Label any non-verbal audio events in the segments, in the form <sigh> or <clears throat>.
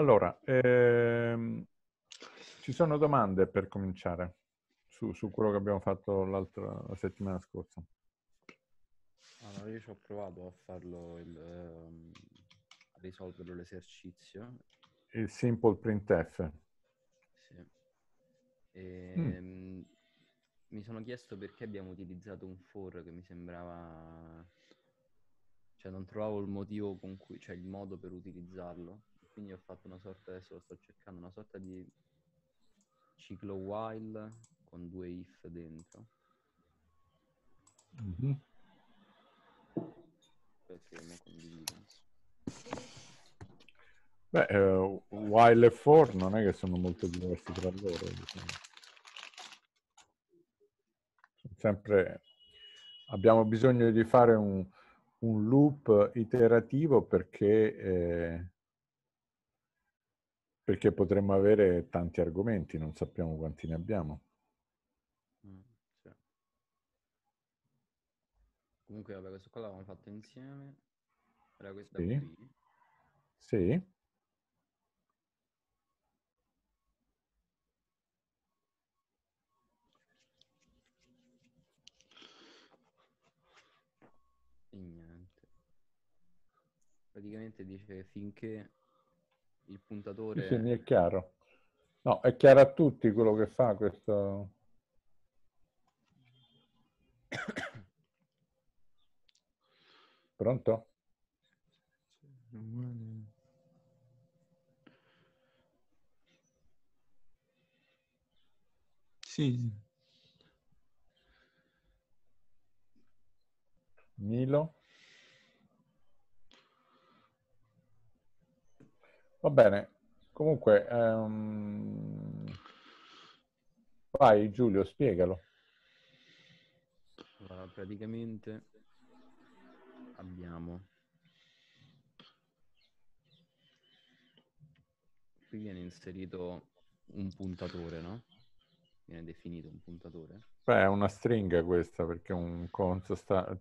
Allora, ehm, ci sono domande per cominciare su, su quello che abbiamo fatto la settimana scorsa. Allora, io ci ho provato a farlo, il, ehm, a risolvere l'esercizio. Il simple printf. Sì. E, mm. Ehm, mi sono chiesto perché abbiamo utilizzato un for che mi sembrava... Cioè, non trovavo il motivo con cui... cioè il modo per utilizzarlo quindi ho fatto una sorta, adesso lo sto cercando, una sorta di ciclo while con due if dentro. Mm-hmm. Beh, uh, eh, while e for non è che sono molto diversi tra loro, diciamo. Sempre abbiamo bisogno di fare un, un loop iterativo perché eh, perché potremmo avere tanti argomenti, non sappiamo quanti ne abbiamo. Mm, Comunque, vabbè, questo qua l'avevamo fatto insieme. Era questa sì. qui. Sì. E niente. Praticamente dice finché il puntatore... Sì, è chiaro. No, è chiaro a tutti quello che fa questo... <coughs> Pronto? Sì. Milo? Va bene, comunque... Um... Vai Giulio, spiegalo. Allora, praticamente abbiamo... Qui viene inserito un puntatore, no? Viene definito un puntatore. Beh, è una stringa questa, perché un cons sta...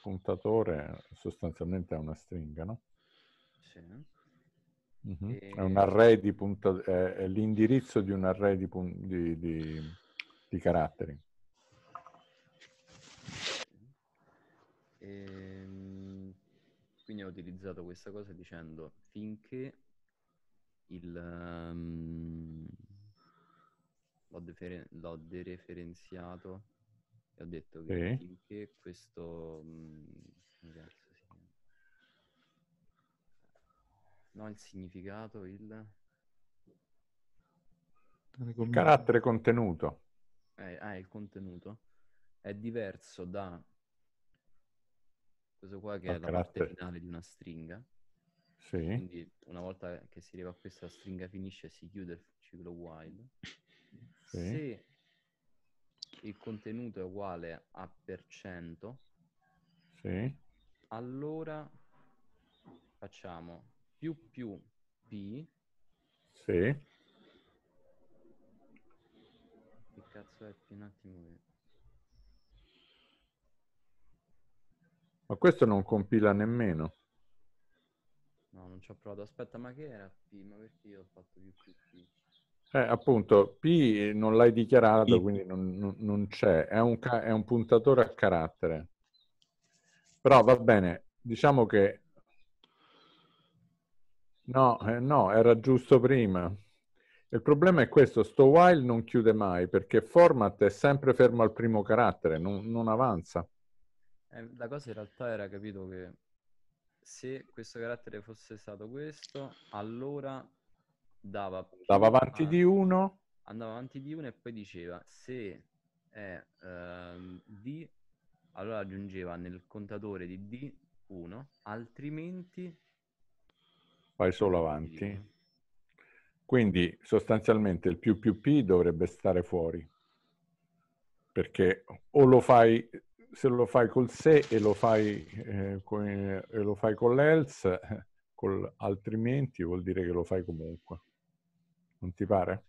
puntatore sostanzialmente è una stringa, no? Sì. Mm-hmm. E... È un ehm array di punto... è l'indirizzo di un array di, pun... di, di, di caratteri. E... Ehm, quindi ho utilizzato questa cosa dicendo finché il... Um, l'ho, deferen- l'ho dereferenziato e ho detto che sì. finché questo... Um, No, il significato, il... il carattere contenuto. Eh, ah, il contenuto è diverso da questo qua che ah, è la carattere. parte finale di una stringa. Sì. Quindi una volta che si arriva a questa stringa finisce si chiude il ciclo while. Sì. Se il contenuto è uguale a per cento, sì. allora facciamo più più P. Sì. Che cazzo è P? Un attimo. Ma questo non compila nemmeno. No, non ci ho provato. Aspetta, ma che era P? Ma perché io ho fatto più più P? Eh, appunto, P non l'hai dichiarato, P. quindi non, non, c'è. È un, è un puntatore a carattere. Però va bene, diciamo che No, eh, no, era giusto prima. Il problema è questo, sto while non chiude mai perché format è sempre fermo al primo carattere, non, non avanza. Eh, la cosa in realtà era capito che se questo carattere fosse stato questo, allora dava... Dava avanti a... di uno. Andava avanti di uno e poi diceva se è ehm, D, allora aggiungeva nel contatore di D1, altrimenti vai solo avanti. Quindi sostanzialmente il più più P dovrebbe stare fuori, perché o lo fai, se lo fai col se e lo fai, eh, con, e lo fai con l'else, <laughs> col altrimenti vuol dire che lo fai comunque. Non ti pare?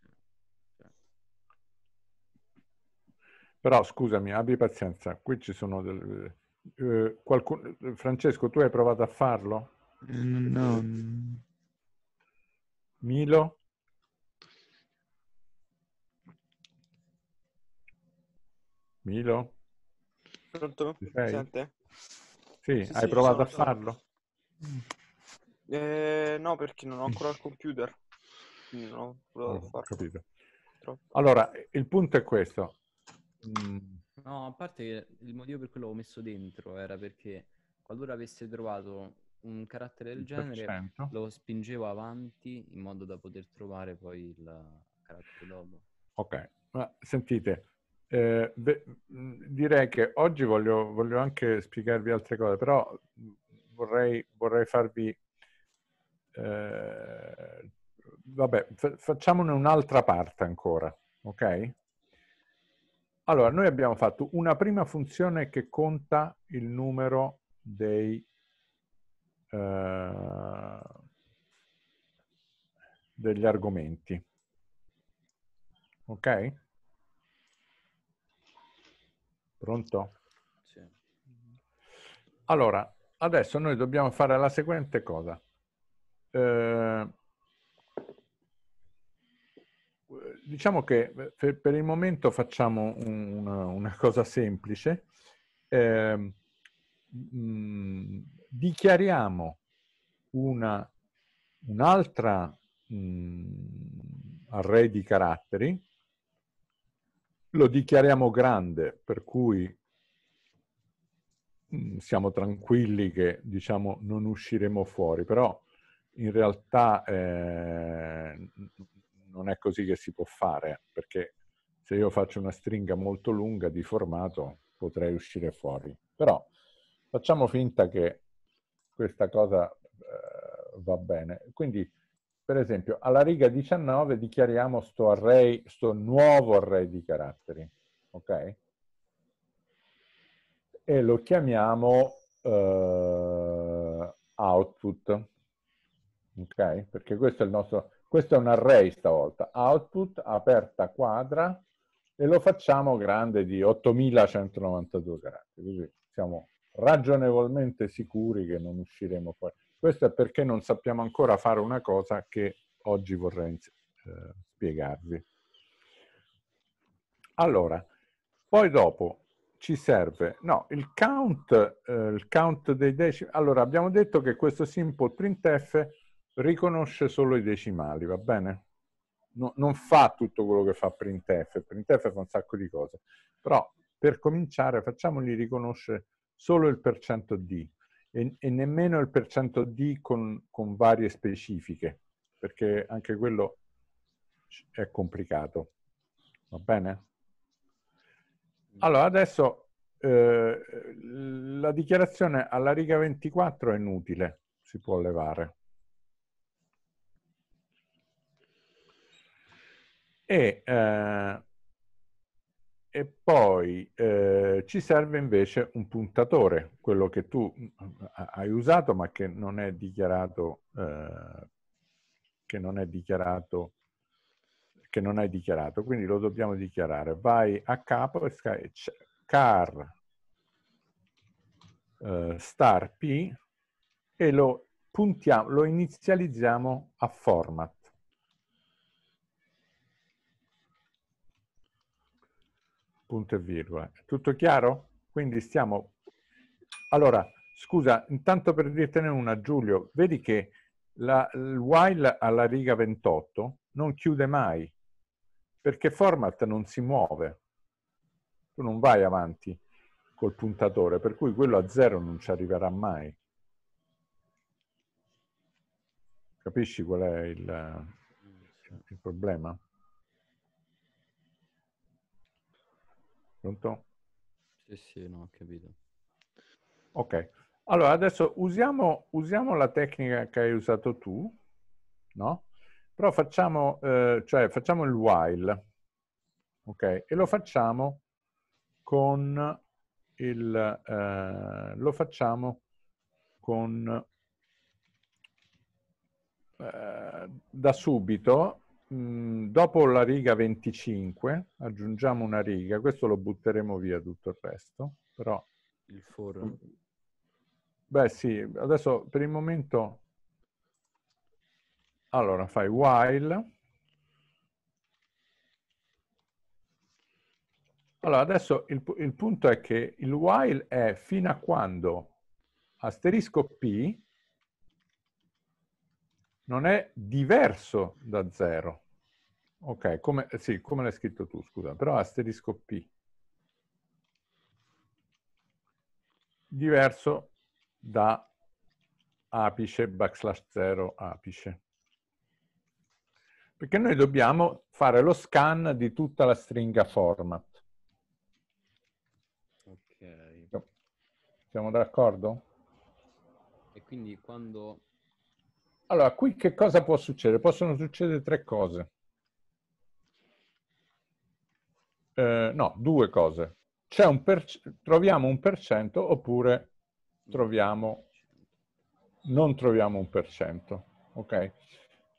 Però scusami, abbi pazienza, qui ci sono delle... Eh, qualcun... Francesco, tu hai provato a farlo? No. Milo? Milo? Pronto? Sente? Sì, sì hai sì, provato a farlo? Eh, no, perché non ho ancora il computer. Quindi non ho provato oh, a farlo. Allora, il punto è questo. Mm. No, a parte che il motivo per cui l'ho messo dentro era perché qualora avesse trovato un carattere del genere lo spingevo avanti in modo da poter trovare poi il carattere dopo. Ok, ma sentite, eh, beh, mm, direi che oggi voglio, voglio, anche spiegarvi altre cose, però mm, vorrei, vorrei farvi... Eh, vabbè, fa- facciamone un'altra parte ancora, ok? Allora, noi abbiamo fatto una prima funzione che conta il numero dei eh, degli argomenti. Ok? Pronto? Sì. Allora, adesso noi dobbiamo fare la seguente cosa. Eh, diciamo che per, il momento facciamo una, una cosa semplice. Eh, mh, mm, dichiariamo una, un'altra mh, mm, array di caratteri, lo dichiariamo grande, per cui mh, mm, siamo tranquilli che diciamo non usciremo fuori, però in realtà eh, non è così che si può fare, perché se io faccio una stringa molto lunga di formato potrei uscire fuori. Però facciamo finta che questa cosa eh, va bene. Quindi, per esempio, alla riga 19 dichiariamo sto array, sto nuovo array di caratteri, ok? E lo chiamiamo eh, output, ok? Perché questo è il nostro, questo è un array stavolta, output aperta quadra, e lo facciamo grande di 8192 caratteri, così siamo ragionevolmente sicuri che non usciremo fuori. Questo è perché non sappiamo ancora fare una cosa che oggi vorrei eh, spiegarvi. Allora, poi dopo ci serve, no, il count, eh, il count dei decimi. Allora, abbiamo detto che questo simple printf riconosce solo i decimali, va bene? No, non fa tutto quello che fa printf, printf fa un sacco di cose, però per cominciare facciamogli riconoscere solo il per cento D e, e, nemmeno il per cento D con, con varie specifiche, perché anche quello è complicato. Va bene? Allora, adesso eh, la dichiarazione alla riga 24 è inutile, si può levare. E eh, e poi eh, ci serve invece un puntatore, quello che tu eh, hai usato ma che non è dichiarato, eh, che non è dichiarato, che non hai dichiarato, quindi lo dobbiamo dichiarare. Vai a capo e sc- car eh, star p e lo puntiamo, lo inizializziamo a format. punto e virgola. Tutto chiaro? Quindi stiamo... Allora, scusa, intanto per dirtene una, Giulio, vedi che la, il while alla riga 28 non chiude mai, perché format non si muove. Tu non vai avanti col puntatore, per cui quello a zero non ci arriverà mai. Capisci qual è il, il problema? Pronto? Sì, sì, no, ho capito. Ok, allora adesso usiamo, usiamo la tecnica che hai usato tu, no? Però facciamo, eh, cioè facciamo il while, ok? E lo facciamo con il, eh, lo facciamo con, eh, da subito Mm, dopo la riga 25 aggiungiamo una riga, questo lo butteremo via tutto il resto, però... Il for. Mm. Beh sì, adesso per il momento... Allora, fai while... Allora, adesso il, il punto è che il while è fino a quando asterisco P non è diverso da zero. Ok, come, sì, come l'hai scritto tu, scusa, però asterisco P. Diverso da apice backslash 0 apice. Perché noi dobbiamo fare lo scan di tutta la stringa format. Ok. Siamo d'accordo? E quindi quando allora, qui che cosa può succedere? Possono succedere tre cose. Eh, no, due cose. Un troviamo un per cento oppure troviamo, non troviamo un per cento. Okay?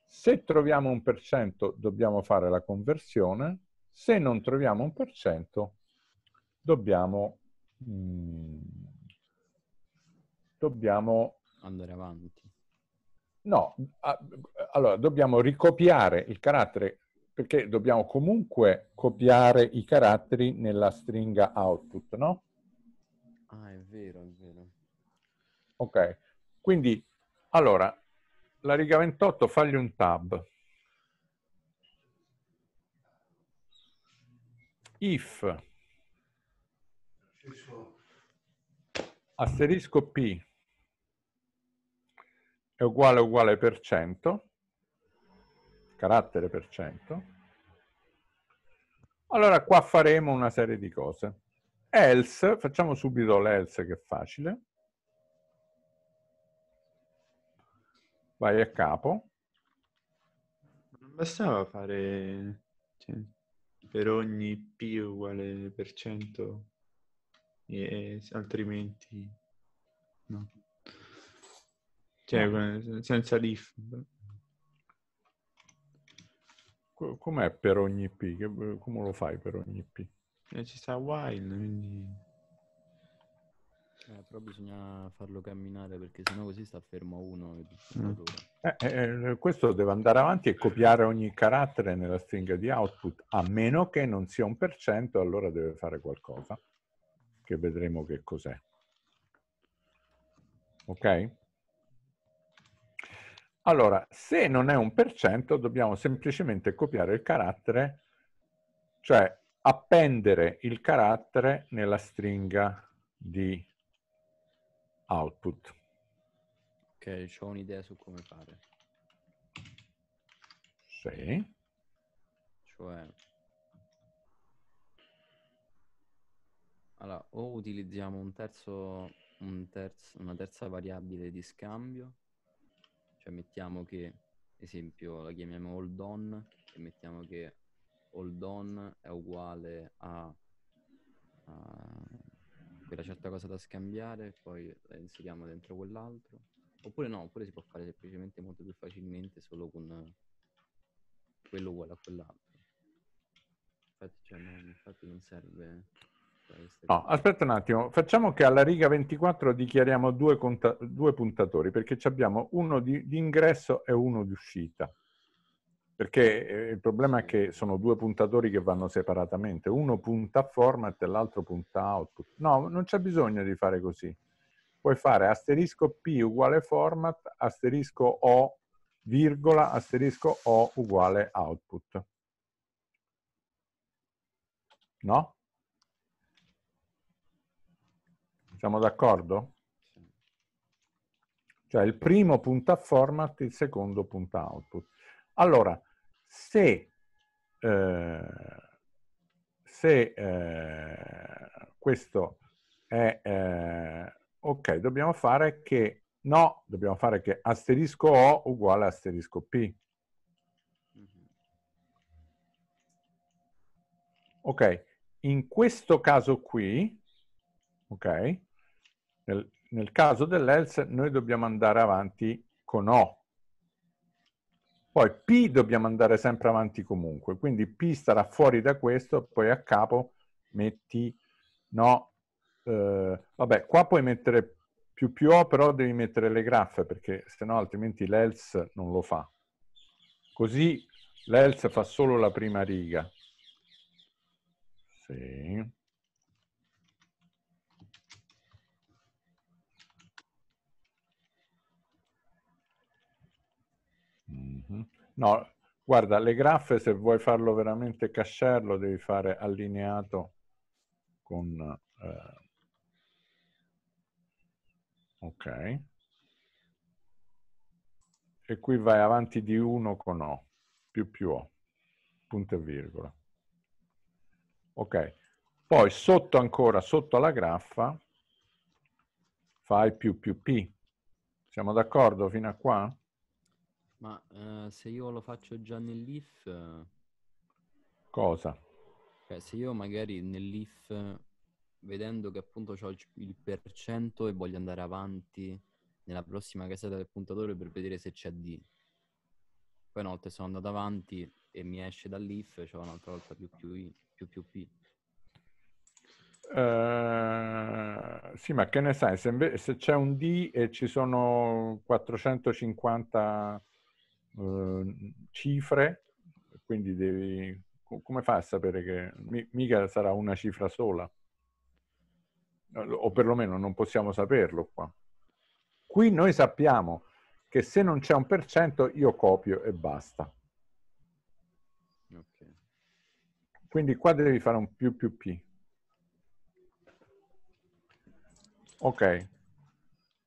Se troviamo un per cento dobbiamo fare la conversione, se non troviamo un per cento dobbiamo, mh, mm, dobbiamo andare avanti No, allora dobbiamo ricopiare il carattere, perché dobbiamo comunque copiare i caratteri nella stringa output, no? Ah, è vero, è vero. Ok, quindi, allora, la riga 28 fagli un tab. If asterisco P è uguale uguale per cento, carattere per cento, allora qua faremo una serie di cose. Else, facciamo subito l'else che è facile. Vai a capo. Non bastava fare cioè, per ogni p uguale per cento, e, altrimenti no. Cioè, senza diff. Com'è per ogni P? come lo fai per ogni P? Eh, ci sta while, quindi... Eh, però bisogna farlo camminare perché sennò così sta fermo a uno. Mm. Eh, eh, eh, questo deve andare avanti e copiare ogni carattere nella stringa di output, a meno che non sia un per cento, allora deve fare qualcosa, che vedremo che cos'è. Ok? Allora, se non è un per cento, dobbiamo semplicemente copiare il carattere, cioè appendere il carattere nella stringa di output. Ok, ho un'idea su come fare. Sì. Cioè... Allora, o utilizziamo un terzo, un terzo, una terza variabile di scambio cioè mettiamo che, esempio, la chiamiamo hold on e mettiamo che hold on è uguale a, a quella certa cosa da scambiare, poi la inseriamo dentro quell'altro. Oppure no, oppure si può fare semplicemente molto più facilmente solo con quello uguale a quell'altro. Infatti, cioè, no, infatti non serve eh. No, aspetta un attimo, facciamo che alla riga 24 dichiariamo due, conta- due puntatori, perché abbiamo uno di, di, ingresso e uno di uscita. Perché eh, il problema è che sono due puntatori che vanno separatamente, uno punta format e l'altro punta output. No, non c'è bisogno di fare così. Puoi fare asterisco P uguale format, asterisco O, virgola, asterisco O uguale output. No? Siamo d'accordo? Cioè il primo punta format, il secondo punta output. Allora, se, eh, se eh, questo è... Eh, ok, dobbiamo fare che... No, dobbiamo fare che asterisco O uguale asterisco P. Ok, in questo caso qui, ok, nel, nel caso dell'else noi dobbiamo andare avanti con O. Poi P dobbiamo andare sempre avanti comunque, quindi P starà fuori da questo, poi a capo metti no. Eh, vabbè, qua puoi mettere più più O, però devi mettere le graffe, perché se no altrimenti l'else non lo fa. Così l'else fa solo la prima riga. Sì. No, guarda, le graffe se vuoi farlo veramente cascello devi fare allineato con... Eh... ok. E qui vai avanti di 1 con O, più più O, punto e virgola. Ok. Poi sotto ancora, sotto alla graffa, fai più più P. Siamo d'accordo fino a qua? Ma eh, se io lo faccio già nell'if... Eh... Cosa? Cioè, se io magari nell'if, vedendo che appunto ho il percento e voglio andare avanti nella prossima casella del puntatore per vedere se c'è D. Poi una volta sono andato avanti e mi esce dall'if, c'è un'altra volta più più, I, più, più P. Uh, sì, ma che ne sai, se, inve- se c'è un D e ci sono 450 Ehm, cifre, quindi devi... Come fai a sapere che mica sarà una cifra sola? O perlomeno non possiamo saperlo qua. Qui noi sappiamo che se non c'è un per cento io copio e basta. Okay. Quindi qua devi fare un più più p. Ok.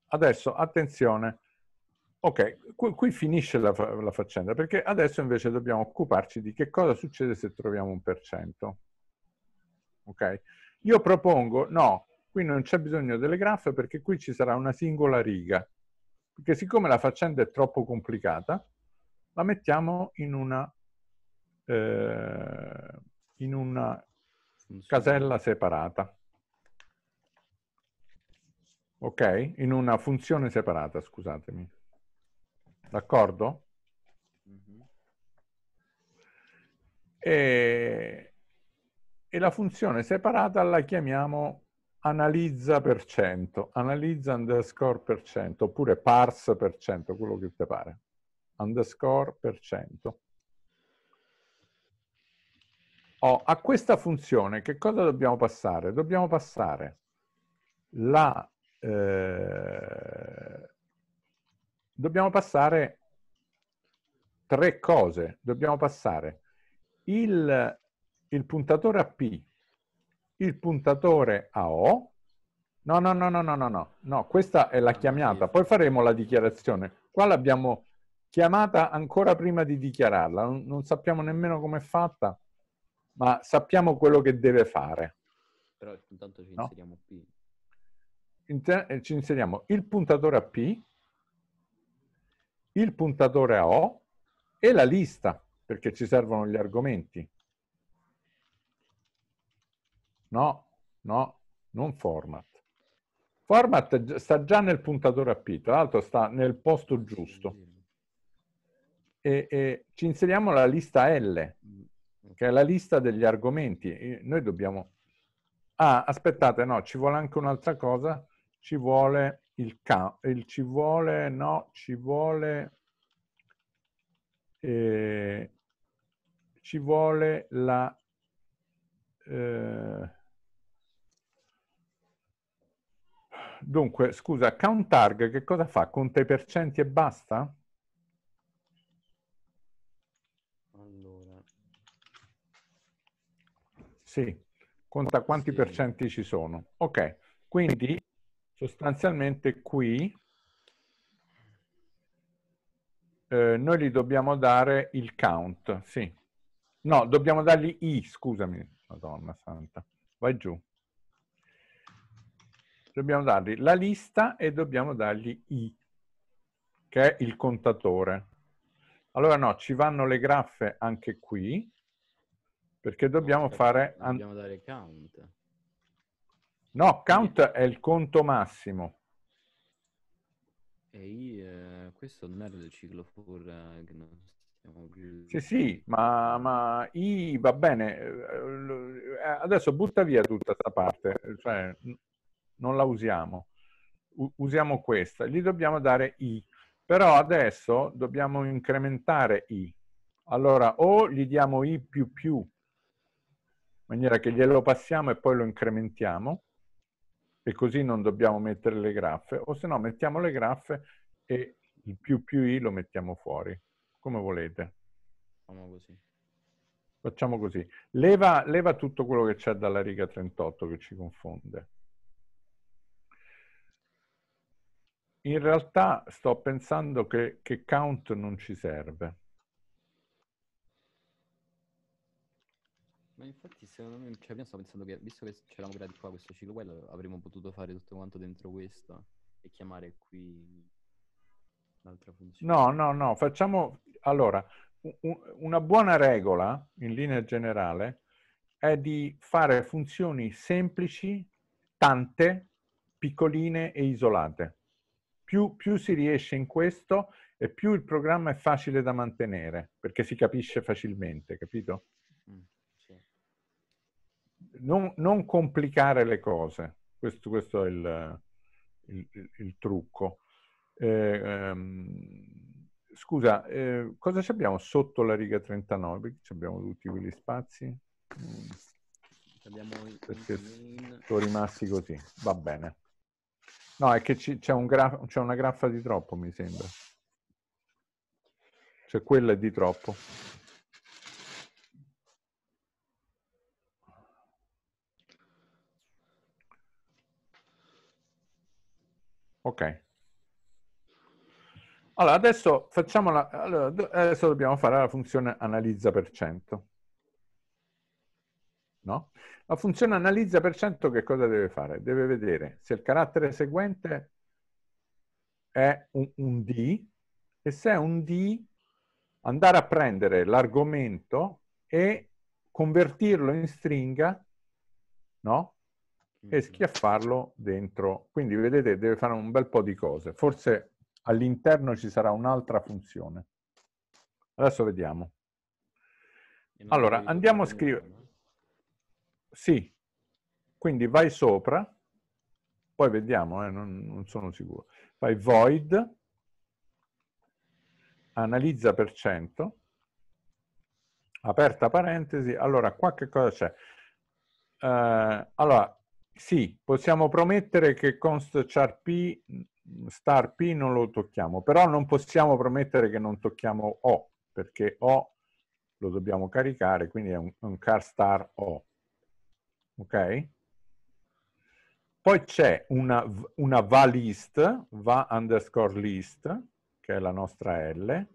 Adesso attenzione Ok, qui, qui finisce la, la, faccenda, perché adesso invece dobbiamo occuparci di che cosa succede se troviamo un per cento. Ok? Io propongo, no, qui non c'è bisogno delle graffe perché qui ci sarà una singola riga, perché siccome la faccenda è troppo complicata, la mettiamo in una, eh, in una casella separata. Ok? In una funzione separata, scusatemi d'accordo? Mhm. E, e la funzione separata la chiamiamo analizza per cento, analizza underscore per cento, oppure parse per cento, quello che ti pare, underscore per cento. Oh, a questa funzione che cosa dobbiamo passare? Dobbiamo passare la, eh, dobbiamo passare tre cose. Dobbiamo passare il, il puntatore a P, il puntatore a O. No, no, no, no, no, no, no, no, questa è la ah, chiamata. Poi faremo la dichiarazione. Qua l'abbiamo chiamata ancora prima di dichiararla. Non, sappiamo nemmeno come è fatta, ma sappiamo quello che deve fare. Però intanto ci inseriamo no? P. Inter- eh, ci inseriamo il puntatore a P, il puntatore a O e la lista, perché ci servono gli argomenti. No, no, non format. Format sta già nel puntatore a P, tra l'altro sta nel posto giusto. E, e ci inseriamo la lista L, che è la lista degli argomenti. E noi dobbiamo... Ah, aspettate, no, ci vuole anche un'altra cosa. Ci vuole il, ca- il ci vuole, no, ci vuole, eh, ci vuole la... Eh, dunque, scusa, count targ che cosa fa? Conta i percenti e basta? Allora. Sì, conta quanti sì. percenti ci sono. Ok, quindi Sostanzialmente qui eh, noi gli dobbiamo dare il count, sì. No, dobbiamo dargli i, scusami, madonna santa, vai giù. Dobbiamo dargli la lista e dobbiamo dargli i, che è il contatore. Allora no, ci vanno le graffe anche qui, perché dobbiamo no, perché fare... Dobbiamo dare count. No, count è il conto massimo. Ehi, eh, questo non era del ciclo for eh, che Sì, sì, ma, ma I va bene. Eh, eh, adesso butta via tutta questa parte, cioè non la usiamo. U- usiamo questa, gli dobbiamo dare I. Però adesso dobbiamo incrementare I. Allora, o gli diamo I più più, in maniera che glielo passiamo e poi lo incrementiamo, e così non dobbiamo mettere le graffe, o se no mettiamo le graffe e il più più i lo mettiamo fuori, come volete. Facciamo così. Facciamo così. Leva, leva tutto quello che c'è dalla riga 38 che ci confonde. In realtà sto pensando che, che count non ci serve. Ma infatti secondo me, cioè, io stavo pensando che visto che c'eravamo creati qua questo ciclo, quello avremmo potuto fare tutto quanto dentro questo e chiamare qui un'altra funzione. No, no, no, facciamo allora un, una buona regola in linea generale è di fare funzioni semplici, tante, piccoline e isolate. Più, più si riesce in questo e più il programma è facile da mantenere, perché si capisce facilmente, capito? non, non, complicare le cose, questo, questo è il, il, il trucco. Eh, ehm, scusa, eh, cosa abbiamo sotto la riga 39? Abbiamo tutti quegli spazi? Abbiamo i Perché sono rimasti così, va bene. No, è che c'è, un graf, c'è una graffa di troppo, mi sembra. Cioè quella è di troppo. Ok. Allora, adesso, facciamo la, allora, adesso dobbiamo fare la funzione analizza per cento. No? La funzione analizza per cento che cosa deve fare? Deve vedere se il carattere seguente è un, un D e se è un D andare a prendere l'argomento e convertirlo in stringa no? e schiaffarlo dentro. Quindi vedete, deve fare un bel po' di cose. Forse all'interno ci sarà un'altra funzione. Adesso vediamo. Allora, andiamo a scrivere. Sì, quindi vai sopra, poi vediamo, eh, non, non sono sicuro. Fai void, analizza per cento, aperta parentesi. Allora, qua che cosa c'è? Uh, allora, sì, possiamo promettere che const Star P, Star P non lo tocchiamo, però non possiamo promettere che non tocchiamo O, perché O lo dobbiamo caricare, quindi è un, un car star O. Ok? Poi c'è una, una va list, va underscore list, che è la nostra L,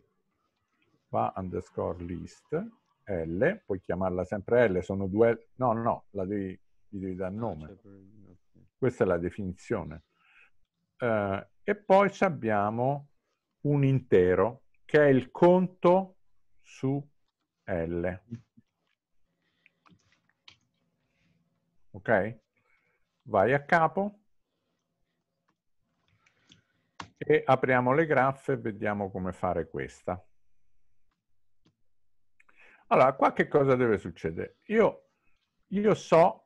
va underscore list, L, puoi chiamarla sempre L, sono due, no, no, la devi gli devi dare ah, nome. Cioè, questa è la definizione. Eh, e poi abbiamo un intero, che è il conto su L. Ok? Vai a capo e apriamo le graffe e vediamo come fare questa. Allora, qua che cosa deve succedere? Io, io so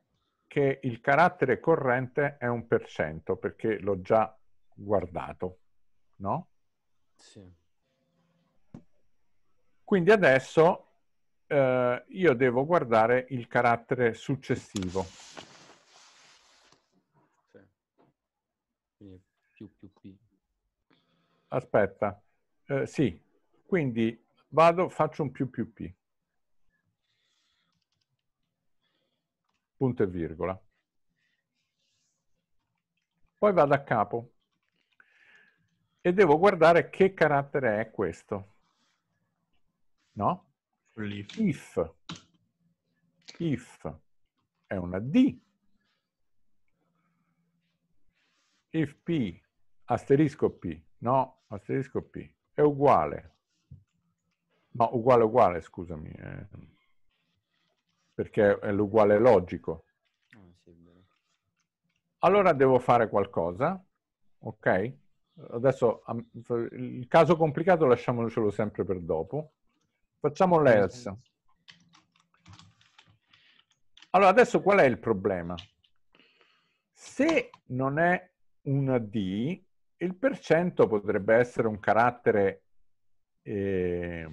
che il carattere corrente è un per cento, perché l'ho già guardato, no? Sì. Quindi adesso eh, io devo guardare il carattere successivo. Sì. Quindi più più P. Aspetta, eh, sì, quindi vado, faccio un più più P. punto e virgola. Poi vado a capo e devo guardare che carattere è questo. No? If. If, if è una D. If P, asterisco P, no, asterisco P, è uguale. No, uguale, uguale, scusami. Eh perché è l'uguale logico. Ah, allora devo fare qualcosa, ok? Adesso il caso complicato lasciamocelo sempre per dopo. Facciamo l'else. Allora adesso qual è il problema? Se non è una D, il percento potrebbe essere un carattere... Eh,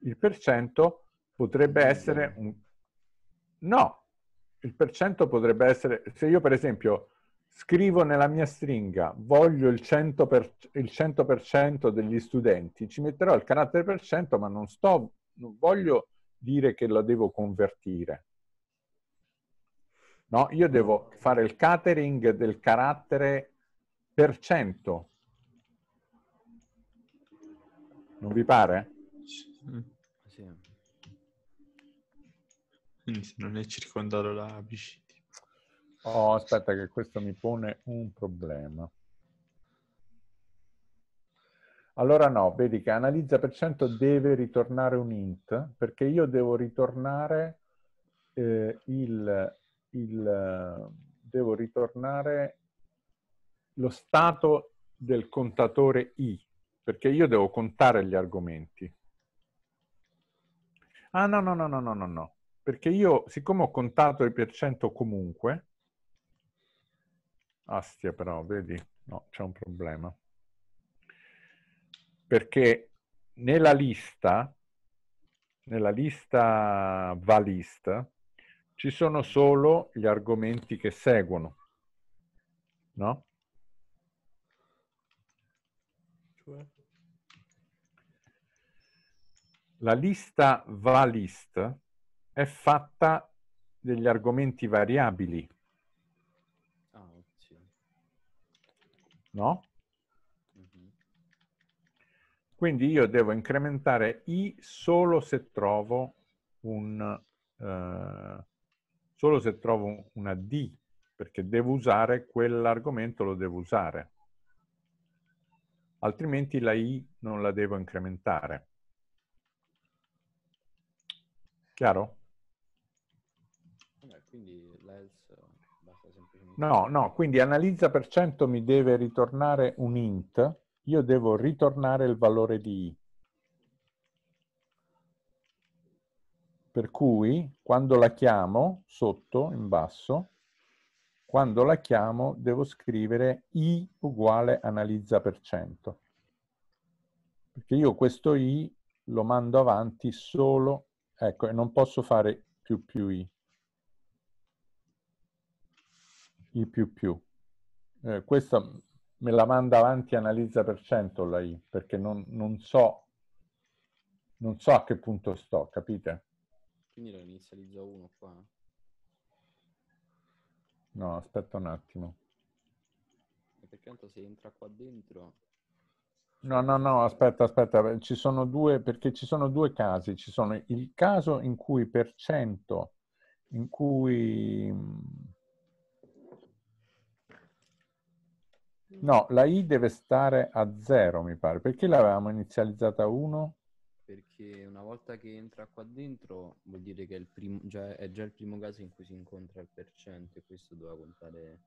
il percento potrebbe essere un... No, il percento potrebbe essere... Se io per esempio scrivo nella mia stringa voglio il 100%, per, il 100 degli studenti, ci metterò il carattere per cento, ma non sto... Non voglio dire che la devo convertire. No, io devo fare il catering del carattere per cento. Non vi pare? Mm. Quindi se non è circondato da apici. Oh, aspetta che questo mi pone un problema. Allora no, vedi che analizza per cento deve ritornare un int, perché io devo ritornare eh, il, il, devo ritornare lo stato del contatore i, perché io devo contare gli argomenti. Ah no, no, no, no, no, no, no. Perché io, siccome ho contato il per cento comunque, astia però, vedi, no, c'è un problema. Perché nella lista, nella lista va list, ci sono solo gli argomenti che seguono, no? Cioè? La lista va list, è fatta degli argomenti variabili. Oh, ah, sì. No? Mhm. Quindi io devo incrementare i solo se trovo un eh, solo se trovo una D, perché devo usare quell'argomento, lo devo usare. Altrimenti la I non la devo incrementare. Chiaro? quindi l'else eh, basta semplicemente... No, no, quindi analizza per cento mi deve ritornare un int, io devo ritornare il valore di i. Per cui quando la chiamo sotto, in basso, quando la chiamo devo scrivere i uguale analizza per cento. Perché io questo i lo mando avanti solo, ecco, e non posso fare più più i. I più più. Eh, questa me la manda avanti analizza per cento la I, perché non, non, so, non so a che punto sto, capite? Quindi la inizializza uno qua. Eh? No, aspetta un attimo. Perché tanto se entra qua dentro... No, no, no, aspetta, aspetta, eh, ci sono due, perché ci sono due casi. Ci sono il caso in cui per cento, in cui mm, No, la i deve stare a 0, mi pare. Perché l'avevamo inizializzata a 1? Perché una volta che entra qua dentro vuol dire che è, prim- già, è già il primo caso in cui si incontra il percento e questo doveva contare...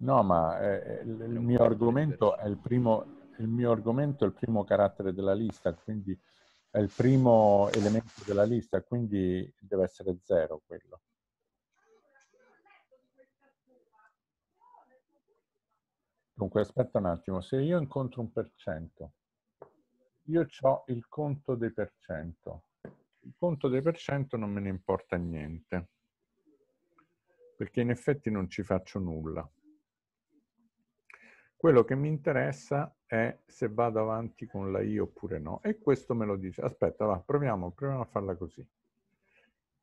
No, ma eh, eh il, il, mio argomento è il, primo, il mio argomento è il primo carattere della lista, quindi è il primo elemento della lista, quindi deve essere 0 quello. Dunque, aspetta un attimo, se io incontro un per cento, io ho il conto dei per cento. Il conto dei per cento non me ne importa niente, perché in effetti non ci faccio nulla. Quello che mi interessa è se vado avanti con la I oppure no. E questo me lo dice. Aspetta, va, proviamo, proviamo a farla così.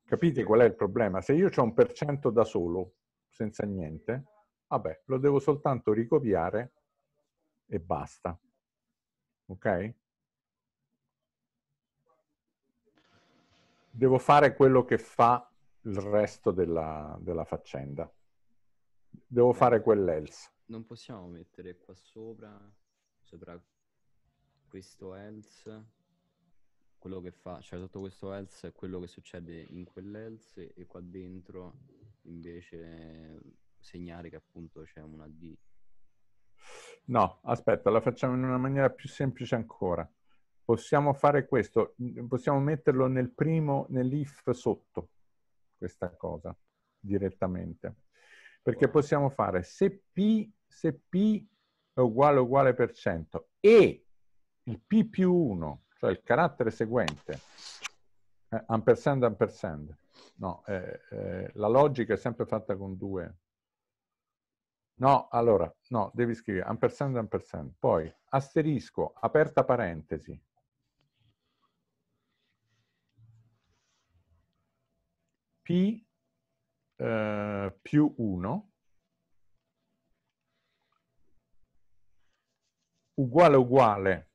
Capite qual è il problema? Se io ho un per cento da solo, senza niente, vabbè, lo devo soltanto ricopiare e basta. Ok? Devo fare quello che fa il resto della, della faccenda. Devo Beh, fare quell'else. Non possiamo mettere qua sopra, sopra questo else quello che fa, cioè sotto questo else è quello che succede in quell'else e qua dentro invece segnare che appunto c'è una D. No, aspetta, la facciamo in una maniera più semplice ancora. Possiamo fare questo, possiamo metterlo nel primo, nell'if sotto, questa cosa, direttamente. Perché possiamo fare se P, se P è uguale uguale per cento e il P più 1, cioè il carattere seguente, eh, ampersand ampersand, no, eh, eh, la logica è sempre fatta con due No, allora, no, devi scrivere ampersand, ampersand, poi asterisco, aperta parentesi. P eh, più 1 uguale uguale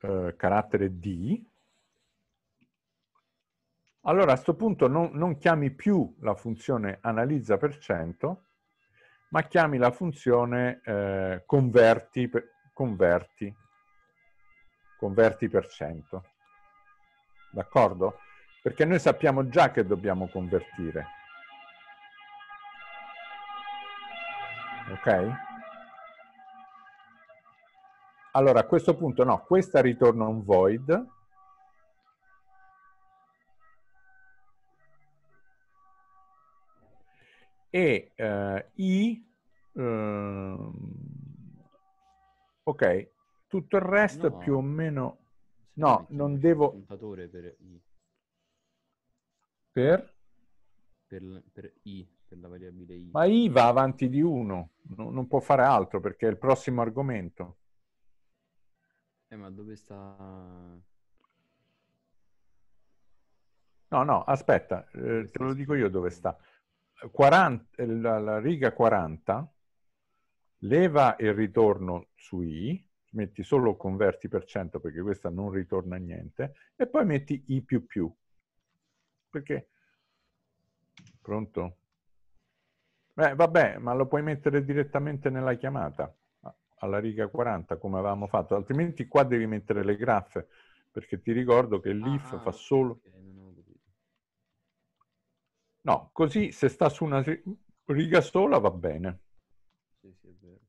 eh, carattere D allora a questo punto non, non chiami più la funzione analizza per cento, ma chiami la funzione eh, converti, converti, converti per cento. D'accordo? Perché noi sappiamo già che dobbiamo convertire. Ok? Allora, a questo punto no, questa ritorna un void, e eh, i... Ehm, ok, tutto il resto no. più o meno... No, non devo... Contatore per i. Per? Per, per i, per la variabile i. Ma i va avanti di 1, no, non può fare altro perché è il prossimo argomento. Eh, ma dove sta... No, no, aspetta, eh, te lo dico io dove sta. 40, eh, la, la, riga 40, leva il ritorno su I, metti solo converti per cento perché questa non ritorna niente, e poi metti I più più. Perché? Pronto? Beh, vabbè, ma lo puoi mettere direttamente nella chiamata, alla riga 40, come avevamo fatto, altrimenti qua devi mettere le graffe, perché ti ricordo che l'if ah, fa solo... Okay No, così se sta su una riga sola va bene. Sì, sì, è vero.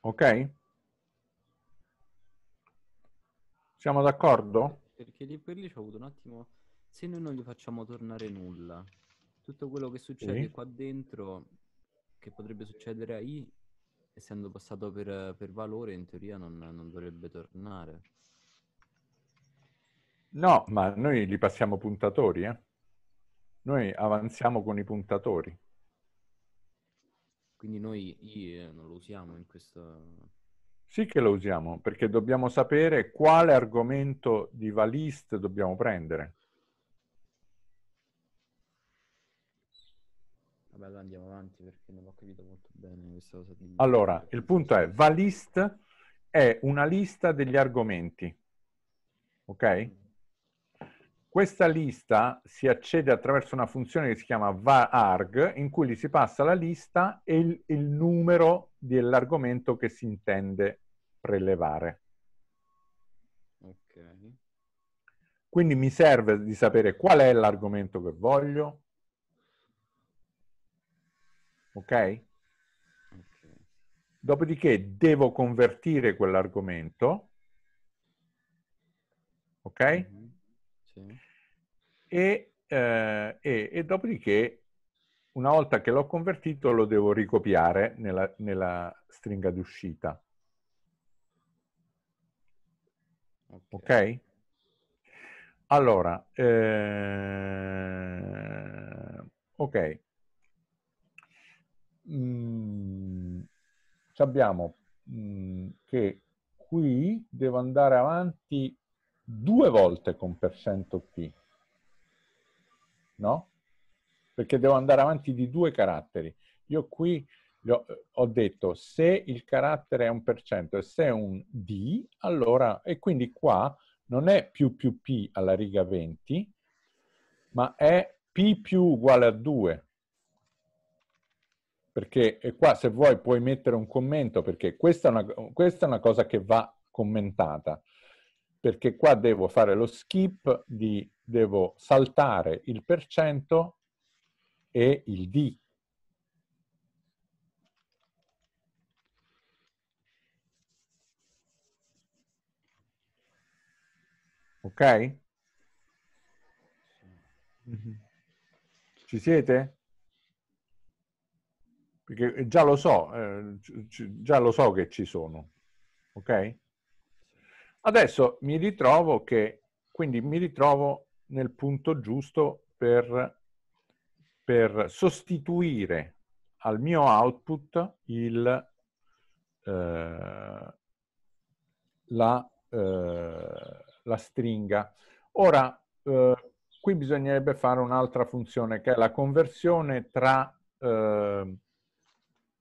Ok? Siamo d'accordo? Perché lì per lì ci avuto un attimo... Se noi non gli facciamo tornare nulla, tutto quello che succede sì. qua dentro, che potrebbe succedere a I, essendo passato per, per valore, in teoria non, non dovrebbe tornare. No, ma noi li passiamo puntatori, eh? Noi avanziamo con i puntatori. Quindi noi I non lo usiamo in questo... Sì che lo usiamo, perché dobbiamo sapere quale argomento di valist dobbiamo prendere. Vabbè, allora andiamo avanti perché non ho capito molto bene questa cosa. Di... Allora, il punto è, valist è una lista degli argomenti, ok? Questa lista si accede attraverso una funzione che si chiama varg, in cui gli si passa la lista e il, il numero dell'argomento che si intende prelevare. Ok. Quindi mi serve di sapere qual è l'argomento che voglio. Ok? Dopodiché devo convertire quell'argomento. Ok? Mm -hmm sì. E, eh, e, e, dopodiché, una volta che l'ho convertito, lo devo ricopiare nella, nella stringa d'uscita. Ok? okay? Allora, eh, ok. Mm, abbiamo mm, che qui devo andare avanti due volte con percento %p, no? Perché devo andare avanti di due caratteri. Io qui ho, ho detto se il carattere è un percento e se è un D, allora, e quindi qua non è più più P alla riga 20, ma è P più uguale a 2. Perché qua se vuoi puoi mettere un commento, perché questa è una, questa è una cosa che va commentata perché qua devo fare lo skip di, devo saltare il percento e il di. Ok? Mhm. Ci siete? Perché già lo so, eh, già lo so che ci sono. Ok? Adesso mi ritrovo che, quindi mi ritrovo nel punto giusto per, per sostituire al mio output il, eh, la, eh, la, stringa. Ora, eh, qui bisognerebbe fare un'altra funzione che è la conversione tra eh,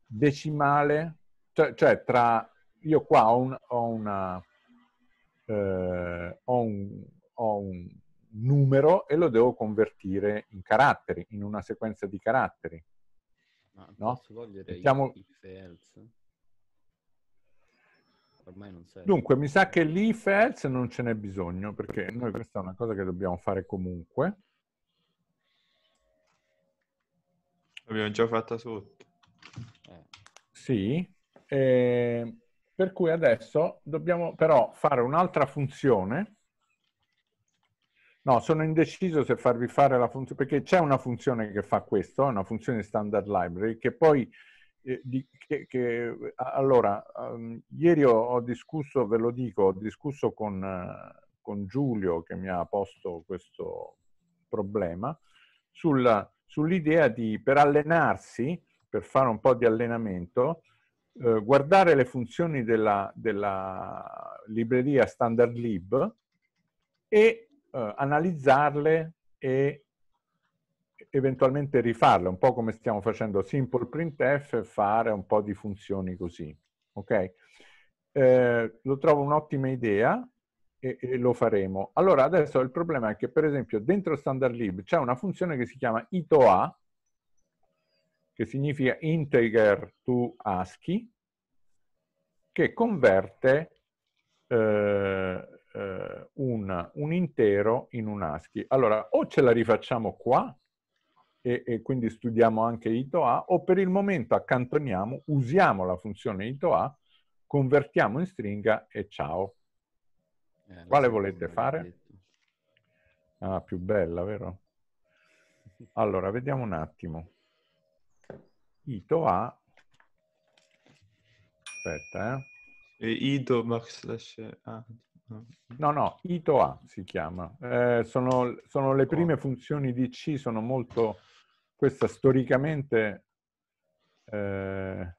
decimale, cioè, cioè, tra, io qua ho, un, ho una eh, ho, un, ho un numero e lo devo convertire in caratteri, in una sequenza di caratteri. Ma no? posso cogliere Mettiamo... if else? Ormai non serve. Dunque, mi sa che l'if else non ce n'è bisogno, perché noi questa è una cosa che dobbiamo fare comunque. L'abbiamo già fatta sotto. Eh. Sì. E... Ehm, per cui adesso dobbiamo però fare un'altra funzione. No, sono indeciso se farvi fare la funzione, perché c'è una funzione che fa questo, una funzione standard library, che poi... Eh, di, che, che, allora, um, ieri ho, ho, discusso, ve lo dico, ho discusso con, uh, con Giulio che mi ha posto questo problema, sul, sull'idea di, per allenarsi, per fare un po' di allenamento, eh, guardare le funzioni della, della, libreria standard lib e eh, analizzarle e eventualmente rifarle, un po' come stiamo facendo simple printf, fare un po' di funzioni così. Ok? Eh, lo trovo un'ottima idea e, e, lo faremo. Allora, adesso il problema è che, per esempio, dentro standard lib c'è una funzione che si chiama itoa, che significa integer to ASCII, che converte eh, eh, un, un, intero in un ASCII. Allora, o ce la rifacciamo qua, e, e quindi studiamo anche itoA, o per il momento accantoniamo, usiamo la funzione itoA, convertiamo in stringa e ciao. Eh, Quale volete fare? Ah, più bella, vero? <laughs> Allora, vediamo un attimo. Ito ha... Aspetta, eh. E Ito backslash A. No, no, Ito A si chiama. Eh, sono, sono, le prime funzioni di C, sono molto... Questa storicamente... Eh,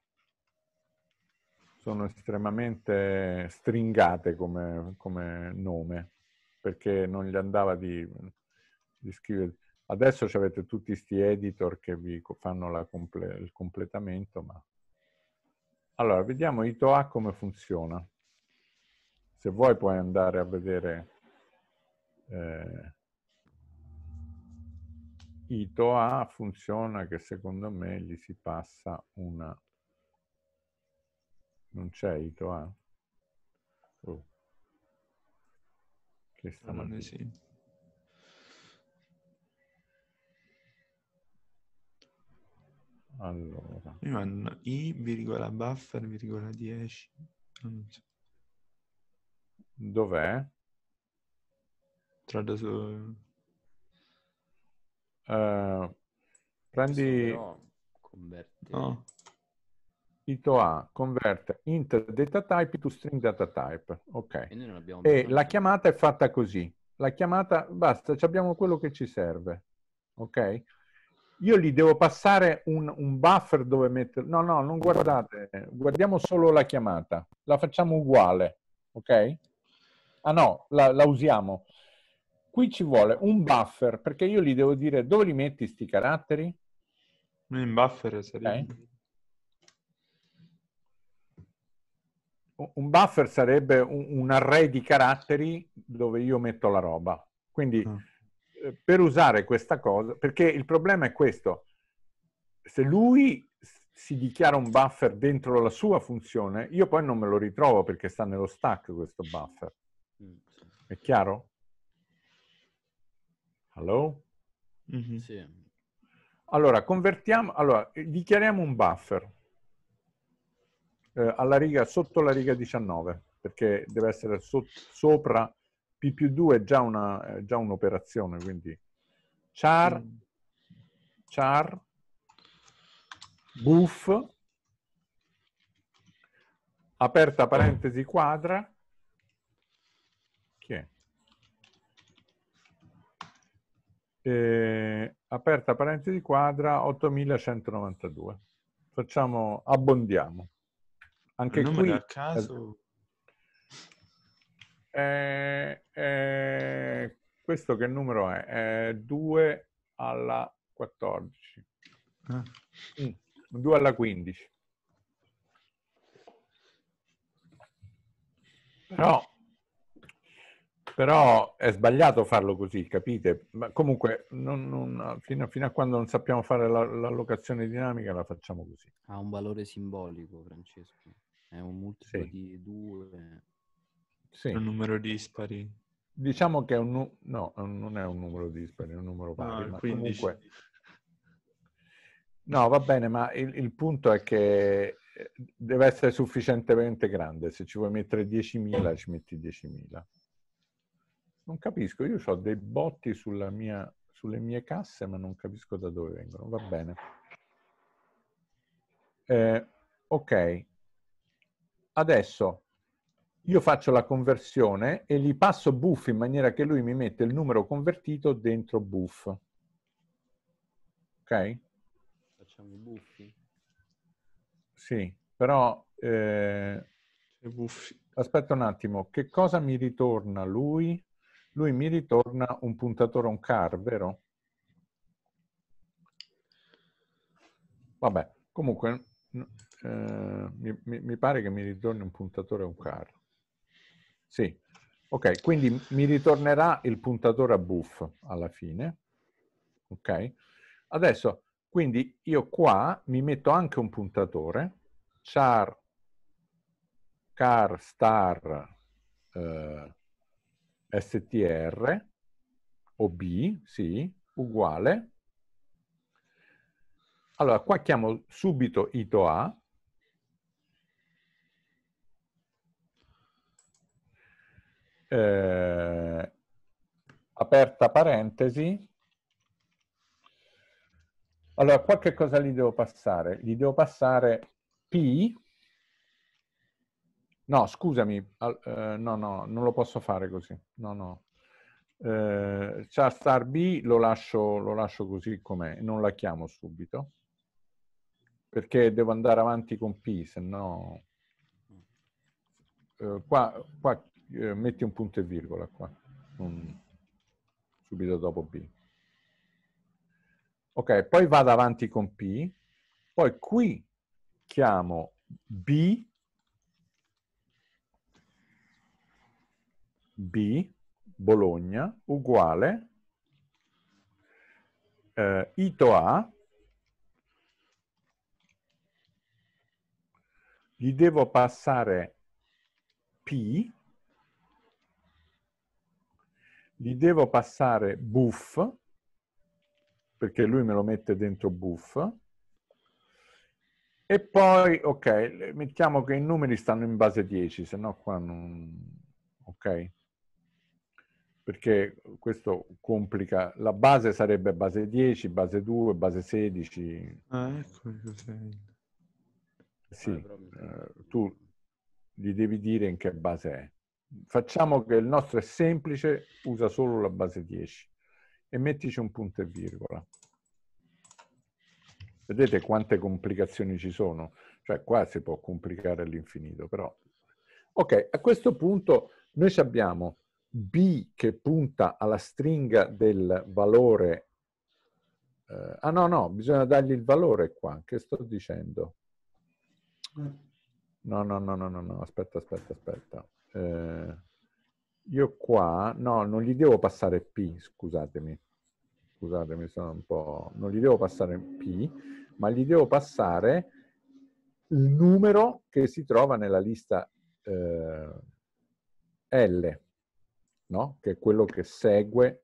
sono estremamente stringate come, come, nome, perché non gli andava di, di scrivere... Adesso avete tutti questi editor che vi fanno comple il completamento, ma... Allora, vediamo ITOA come funziona. Se vuoi puoi andare a vedere eh, ITOA funziona che secondo me gli si passa una... Non c'è ITOA? Oh. Che stamattina... Sì. Allora. Mi vanno i, virgola, buffer, virgola, 10. Non So. Dov'è? Strada su... Uh, eh, prendi... Converte. No. Ito A, converte int data type to string data type. Ok. E, e la chiamata è fatta così. La chiamata, basta, abbiamo quello che ci serve. Ok? io gli devo passare un, un buffer dove mettere... No, no, non guardate, guardiamo solo la chiamata, la facciamo uguale, ok? Ah no, la, la usiamo. Qui ci vuole un buffer, perché io gli devo dire dove li metti sti caratteri? In buffer sarebbe... Okay. Un buffer sarebbe un, un, array di caratteri dove io metto la roba. Quindi... Ah eh, per usare questa cosa, perché il problema è questo, se lui si dichiara un buffer dentro la sua funzione, io poi non me lo ritrovo perché sta nello stack questo buffer. Mm, è chiaro? Hello? Mm-hmm. Sì. Allora, convertiamo, allora, eh, dichiariamo un buffer eh, alla riga, sotto la riga 19, perché deve essere so- sopra P più 2 è già, una, è già un'operazione, quindi char, mm. char, buff, aperta parentesi quadra, che è? Eh, aperta parentesi quadra 8192. Facciamo, abbondiamo. Anche qui, A caso... Eh, eh, questo che numero è? 2 eh, alla 14. 2 ah. mm, alla 15. Però, però, è sbagliato farlo così, capite? Ma comunque, non, non, fino, a, fino, a quando non sappiamo fare l'allocazione la dinamica, la facciamo così. Ha un valore simbolico, Francesco. È un multiplo sì. di 2. Sì. Un numero dispari. Diciamo che è un... Nu- no, non è un numero dispari, è un numero pari, no, ma comunque... No, va bene, ma il, il, punto è che eh, deve essere sufficientemente grande. Se ci vuoi mettere 10.000, ci metti 10.000. Non capisco, io ho dei botti mia, sulle mie casse, ma non capisco da dove vengono. Va bene. Eh, ok. Adesso io faccio la conversione e gli passo buff in maniera che lui mi mette il numero convertito dentro buff. Ok? Facciamo i buffi? Sì, però... Eh, aspetta un attimo, che cosa mi ritorna lui? Lui mi ritorna un puntatore on car, vero? Vabbè, comunque eh, mi, mi, pare che mi ritorni un puntatore on car. Sì, ok, quindi mi ritornerà il puntatore a buff alla fine, ok? Adesso, quindi io qua mi metto anche un puntatore, char, car star eh, str o b, sì, uguale. Allora, qua chiamo subito ito a, eh, aperta parentesi, allora qualche cosa gli devo passare? Gli devo passare P, no scusami, eh, no no, non lo posso fare così, no no, eh, char B lo lascio, lo lascio così com'è, non la chiamo subito, perché devo andare avanti con P, se no... Eh, qua, qua eh, metti un punto e virgola qua, mm. subito dopo B. Ok, poi vado avanti con P, poi qui chiamo B, B, Bologna, uguale, eh, Ito A, gli devo passare P, gli devo passare buff, perché lui me lo mette dentro buff, e poi, ok, mettiamo che i numeri stanno in base 10, se no qua non... ok? Perché questo complica... La base sarebbe base 10, base 2, base 16. Ah, ecco cos'è. Sì, ah, eh, tu gli devi dire in che base è facciamo che il nostro è semplice, usa solo la base 10 e mettici un punto e virgola. Vedete quante complicazioni ci sono? Cioè qua si può complicare all'infinito, però... Ok, a questo punto noi abbiamo B che punta alla stringa del valore... Eh, ah no, no, bisogna dargli il valore qua, che sto dicendo? Mm. No, no, no, no, no, no, aspetta, aspetta, aspetta. Eh, io qua, no, non gli devo passare P, scusatemi. Scusatemi, sono un po'... Non gli devo passare P, ma gli devo passare il numero che si trova nella lista eh, L, no? Che è quello che segue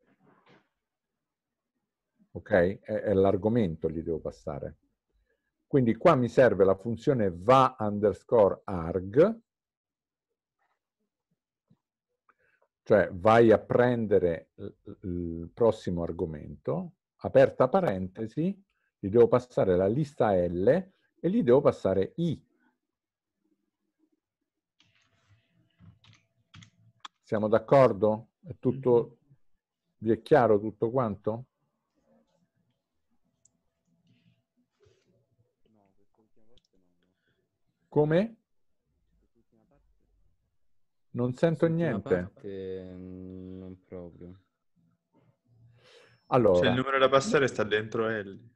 ok? È, è l'argomento gli devo passare. Quindi qua mi serve la funzione va underscore arg cioè vai a prendere il prossimo argomento, aperta parentesi, gli devo passare la lista L e gli devo passare I. Siamo d'accordo? È tutto, mhm. vi è chiaro tutto quanto? Come? Non sento niente. Parte, mm, non proprio. Allora, cioè il numero da passare sta dentro L.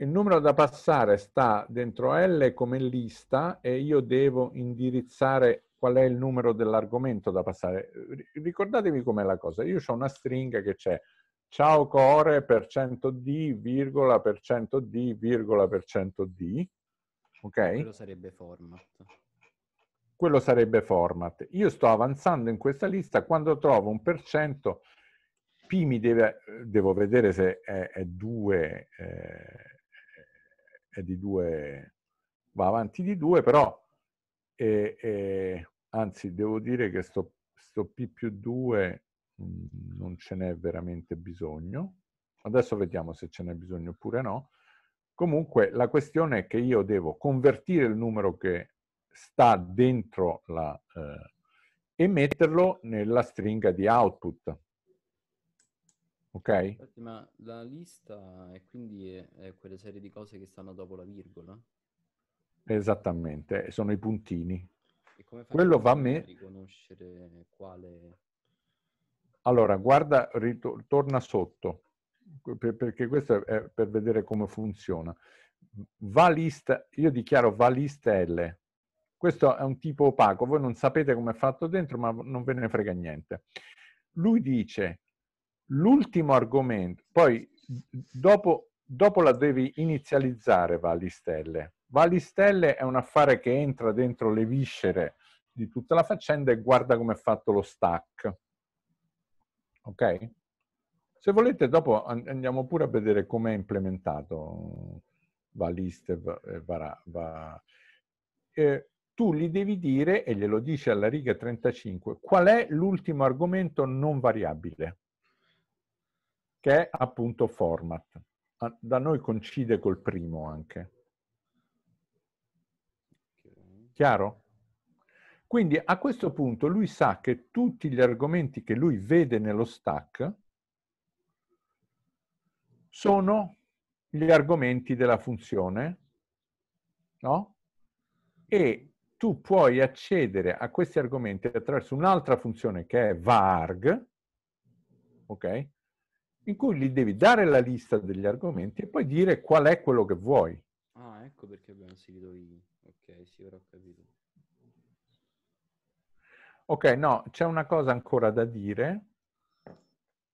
Il numero da passare sta dentro L come lista e io devo indirizzare qual è il numero dell'argomento da passare. Ricordatevi com'è la cosa. Io ho una stringa che c'è ciao core per 100 d, virgola per 100 d, virgola per 100 d. Ok? Quello sarebbe format quello sarebbe format. Io sto avanzando in questa lista quando trovo un per cento, P mi deve, devo vedere se è, è, due, eh, è di due, va avanti di due, però, eh, eh, anzi devo dire che sto, sto P più 2 mm, non ce n'è veramente bisogno. Adesso vediamo se ce n'è bisogno oppure no. Comunque la questione è che io devo convertire il numero che sta dentro la, eh, e metterlo nella stringa di output. Ok? Ma la lista è quindi è, è quelle serie di cose che stanno dopo la virgola? Esattamente, sono i puntini. E come Quello va a me... riconoscere quale... Allora, guarda, ritor- torna sotto, per, perché questo è per vedere come funziona. Va list, io dichiaro va list L, questo è un tipo opaco, voi non sapete come è fatto dentro, ma non ve ne frega niente. Lui dice, l'ultimo argomento, poi dopo, dopo la devi inizializzare Valistelle. Valistelle è un affare che entra dentro le viscere di tutta la faccenda e guarda come è fatto lo stack. Ok? Se volete, dopo andiamo pure a vedere com'è implementato Valiste. Eh, va, va, va. Eh, tu gli devi dire, e glielo dice alla riga 35, qual è l'ultimo argomento non variabile, che è appunto format. Da noi coincide col primo anche. Chiaro? Quindi a questo punto lui sa che tutti gli argomenti che lui vede nello stack sono gli argomenti della funzione, no? E tu puoi accedere a questi argomenti attraverso un'altra funzione che è varg, ok? In cui gli devi dare la lista degli argomenti e poi dire qual è quello che vuoi. Ah, ecco perché abbiamo inserito i... Ok, sì, ora ho capito. Ok, no, c'è una cosa ancora da dire,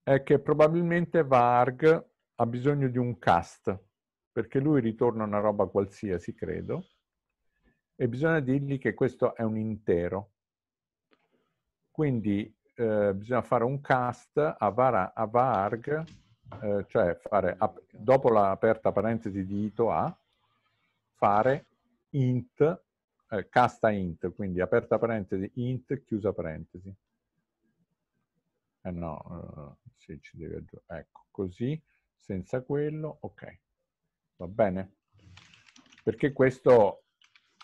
è che probabilmente Varg ha bisogno di un cast, perché lui ritorna una roba qualsiasi, credo, e bisogna dirgli che questo è un intero. Quindi eh, bisogna fare un cast a, var- a varg, eh, cioè fare, ap- dopo l'aperta parentesi di ito a, fare int, eh, casta int, quindi aperta parentesi, int, chiusa parentesi. Eh no, eh, sì, ci deve aggiungere. Ecco, così, senza quello, ok. Va bene? Perché questo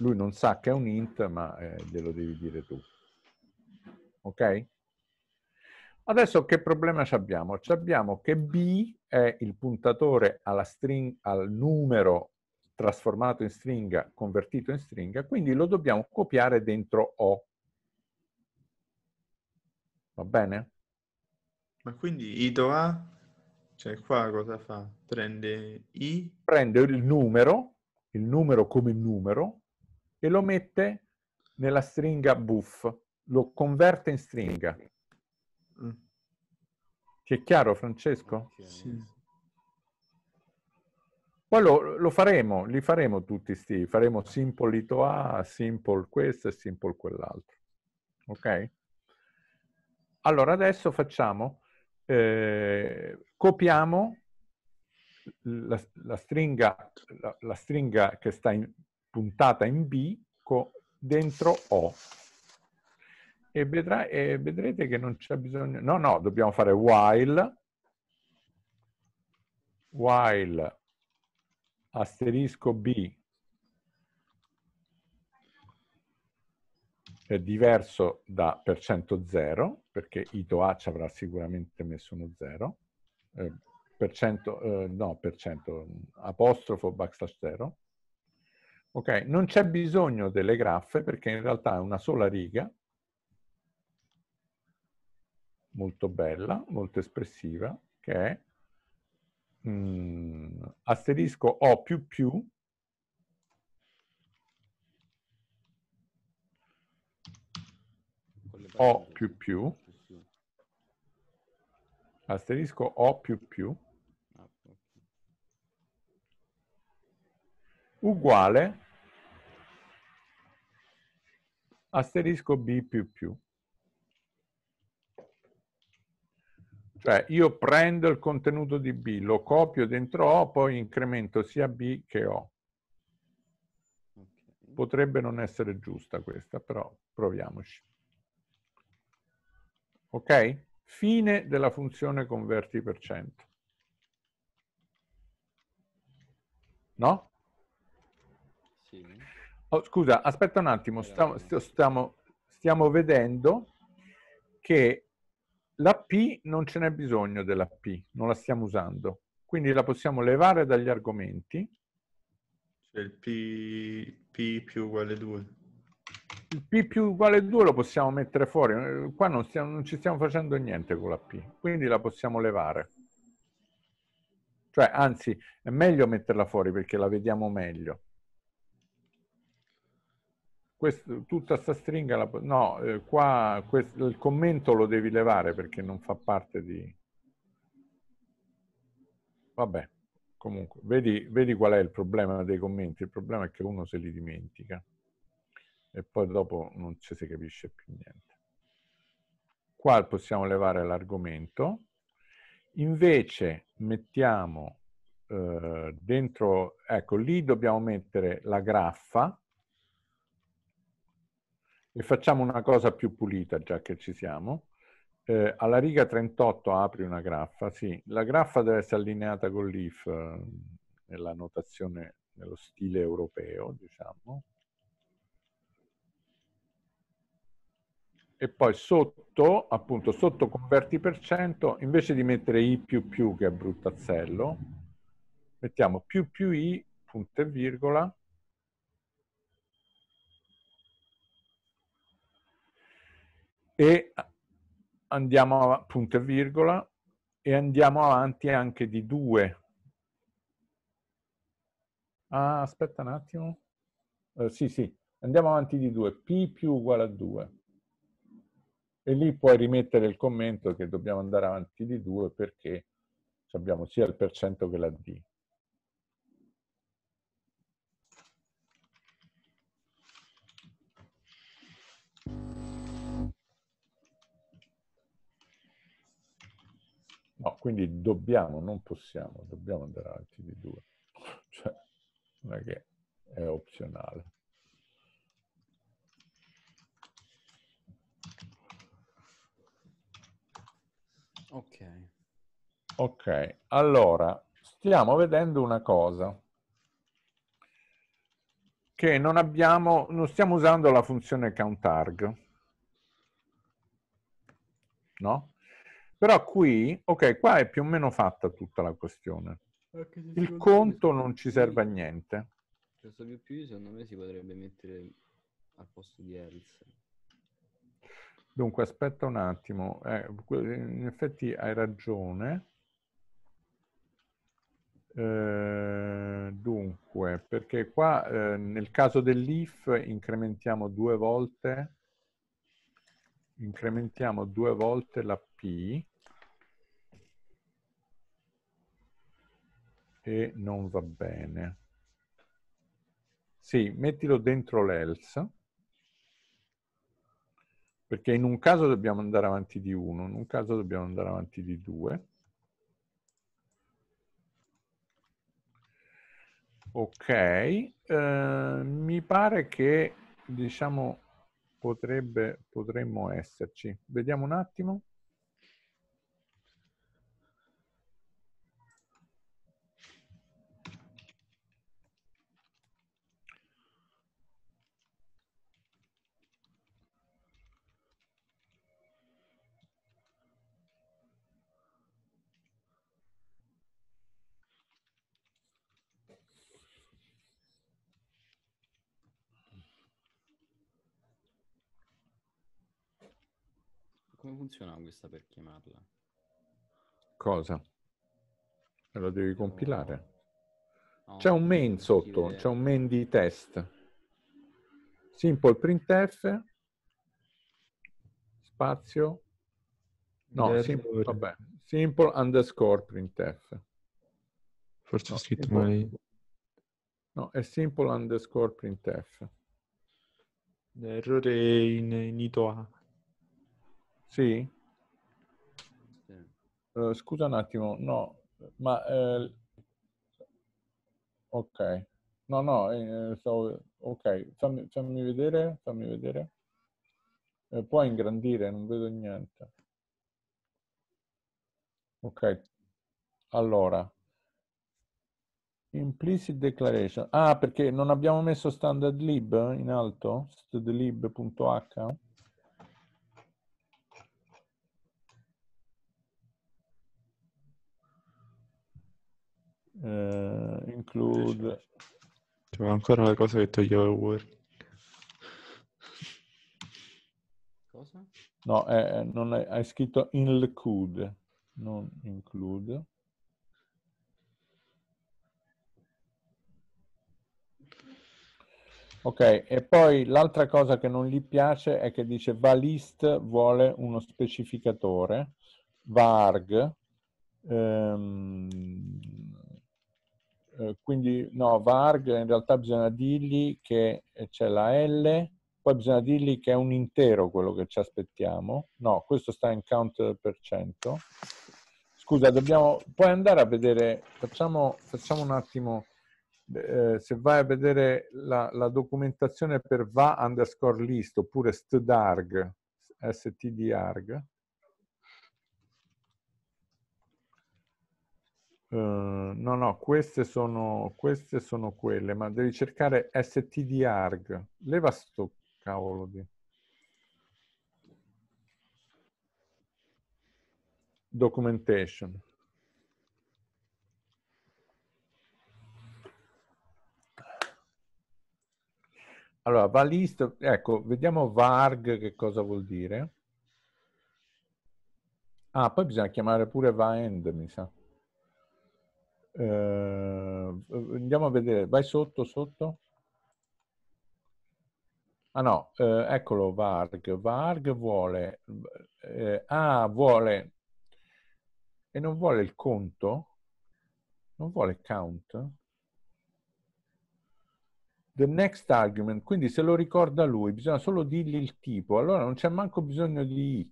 lui non sa che è un int, ma eh, glielo devi dire tu. Ok? Adesso che problema abbiamo? Ci abbiamo che B è il puntatore string, al numero trasformato in stringa, convertito in stringa, quindi lo dobbiamo copiare dentro O. Va bene? Ma quindi ito A, cioè qua cosa fa? Prende I? Prende il numero, il numero come numero, e lo mette nella stringa buff, lo converte in stringa. Ti mm. è chiaro, Francesco? Sì. Poi lo, lo, faremo, li faremo tutti sti, faremo simple ito A, simple questo e simple quell'altro. Ok? Allora adesso facciamo, eh, copiamo la, la, stringa, la, la, stringa che sta in, puntata in B dentro O. E, vedrà, e vedrete che non c'è bisogno... No, no, dobbiamo fare while, while asterisco B è diverso da per cento zero, perché ito A ci avrà sicuramente messo uno zero, eh, per cento, eh, no, per cento, apostrofo backslash zero, Ok, non c'è bisogno delle graffe perché in realtà è una sola riga, molto bella, molto espressiva, che è mm, asterisco O più più O più più asterisco O più più uguale asterisco B più più. Cioè io prendo il contenuto di B, lo copio dentro O, poi incremento sia B che O. Potrebbe non essere giusta questa, però proviamoci. Ok? Fine della funzione converti per cento. No? Oh, scusa, aspetta un attimo, stiamo, stiamo, stiamo vedendo che la P non ce n'è bisogno della P, non la stiamo usando. Quindi la possiamo levare dagli argomenti. C'è il P, P più uguale 2. Il P più uguale 2 lo possiamo mettere fuori. Qua non, stiamo, non ci stiamo facendo niente con la P, quindi la possiamo levare. Cioè, anzi, è meglio metterla fuori perché la vediamo meglio. Questo, tutta sta stringa, la, no, eh, qua quest, il commento lo devi levare perché non fa parte di... Vabbè, comunque, vedi, vedi qual è il problema dei commenti, il problema è che uno se li dimentica e poi dopo non ci si capisce più niente. Qua possiamo levare l'argomento, invece mettiamo eh, dentro, ecco lì dobbiamo mettere la graffa, e facciamo una cosa più pulita, già che ci siamo. Eh, alla riga 38 apri una graffa, sì. La graffa deve essere allineata con l'if eh, nella notazione, nello stile europeo, diciamo. e poi sotto, appunto, sotto converti per cento, invece di mettere i più più che è bruttazzello, mettiamo più più i, punto e virgola, e andiamo a punto e virgola e andiamo avanti anche di 2. Ah, aspetta un attimo. Eh, sì, sì, andiamo avanti di 2. P più uguale a 2. E lì puoi rimettere il commento che dobbiamo andare avanti di 2 perché abbiamo sia il percento che la D. No, quindi dobbiamo, non possiamo, dobbiamo andare avanti di due. <laughs> Cioè, non è che è opzionale. Ok. Ok, allora, stiamo vedendo una cosa che non abbiamo, non stiamo usando la funzione countarg, no? Però qui, ok, qua è più o meno fatta tutta la questione. Eh, Il conto non ci serve a niente. Questo più più secondo me si potrebbe mettere al posto di Else. Dunque, aspetta un attimo. Eh, in effetti hai ragione. Eh, dunque, perché qua eh, nel caso dell'if incrementiamo due volte incrementiamo due volte la P e non va bene. Sì, mettilo dentro l'else, perché in un caso dobbiamo andare avanti di 1, in un caso dobbiamo andare avanti di 2. Ok, eh, mi pare che, diciamo, potrebbe, potremmo esserci. Vediamo un attimo. funziona questa per chiamarla? Cosa? Lo devi compilare. No, c'è un main sotto, c'è un main di test. Simple printf, spazio, no, simple, vabbè, simple underscore printf. Forse ho no, scritto mai... No, è simple underscore printf. L'errore in, in ito A. Sì? sì. Uh, scusa un attimo, no, ma... Uh, ok. No, no, eh, so, ok, fammi, fammi, vedere, fammi vedere. Eh, puoi ingrandire, non vedo niente. Ok, allora. Implicit declaration. Ah, perché non abbiamo messo standard lib in alto? standardlib.h? Eh, include... C'è ancora una cosa che toglieva il Word. Cosa? No, eh, non è, hai scritto include, non include. Ok, e poi l'altra cosa che non gli piace è che dice list vuole uno specificatore, varg, ehm, eh, quindi no, Varg in realtà bisogna dirgli che eh, c'è la L, poi bisogna dirgli che è un intero quello che ci aspettiamo. No, questo sta in count per cento. Scusa, dobbiamo, puoi andare a vedere, facciamo, facciamo un attimo, eh, se vai a vedere la, la documentazione per va underscore list oppure stdarg, stdarg, Ehm, no, no, queste sono, queste sono quelle, ma devi cercare stdarg. Leva sto cavolo di... Documentation. Allora, va list, ecco, vediamo varg che cosa vuol dire. Ah, poi bisogna chiamare pure va end, mi sa. Eh, andiamo a vedere, vai sotto, sotto. Ah no, eh, eccolo Varg. Varg vuole, eh, ah, vuole, e non vuole il conto? Non vuole count? The next argument, quindi se lo ricorda lui, bisogna solo dirgli il tipo, allora non c'è manco bisogno di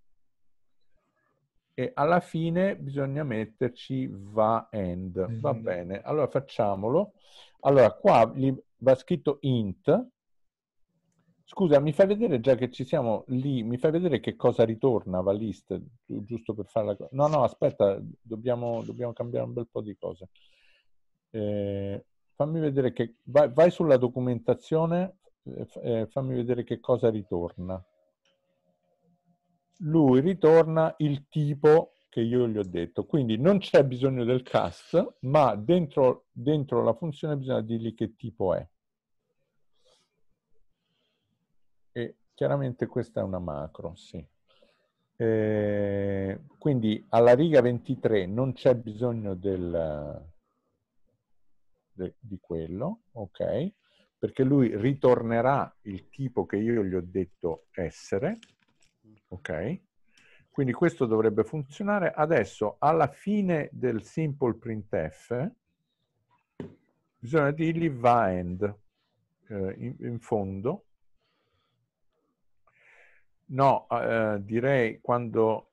e alla fine bisogna metterci va and, mm-hmm. va bene, allora facciamolo. Allora qua va scritto int, scusa mi fai vedere già che ci siamo lì, mi fai vedere che cosa ritorna va list, giusto per fare la cosa. No, no, aspetta, dobbiamo, dobbiamo cambiare un bel po' di cose. Eh, fammi vedere che, vai, vai sulla documentazione, eh, eh fammi vedere che cosa ritorna lui ritorna il tipo che io gli ho detto. Quindi non c'è bisogno del cast, ma dentro, dentro la funzione bisogna dirgli che tipo è. E chiaramente questa è una macro, sì. Eh, quindi alla riga 23 non c'è bisogno del, de, di quello, ok? Perché lui ritornerà il tipo che io gli ho detto essere Ok? Quindi questo dovrebbe funzionare. Adesso, alla fine del simple printf, bisogna dirgli va end eh, in, in, fondo. No, eh, direi quando...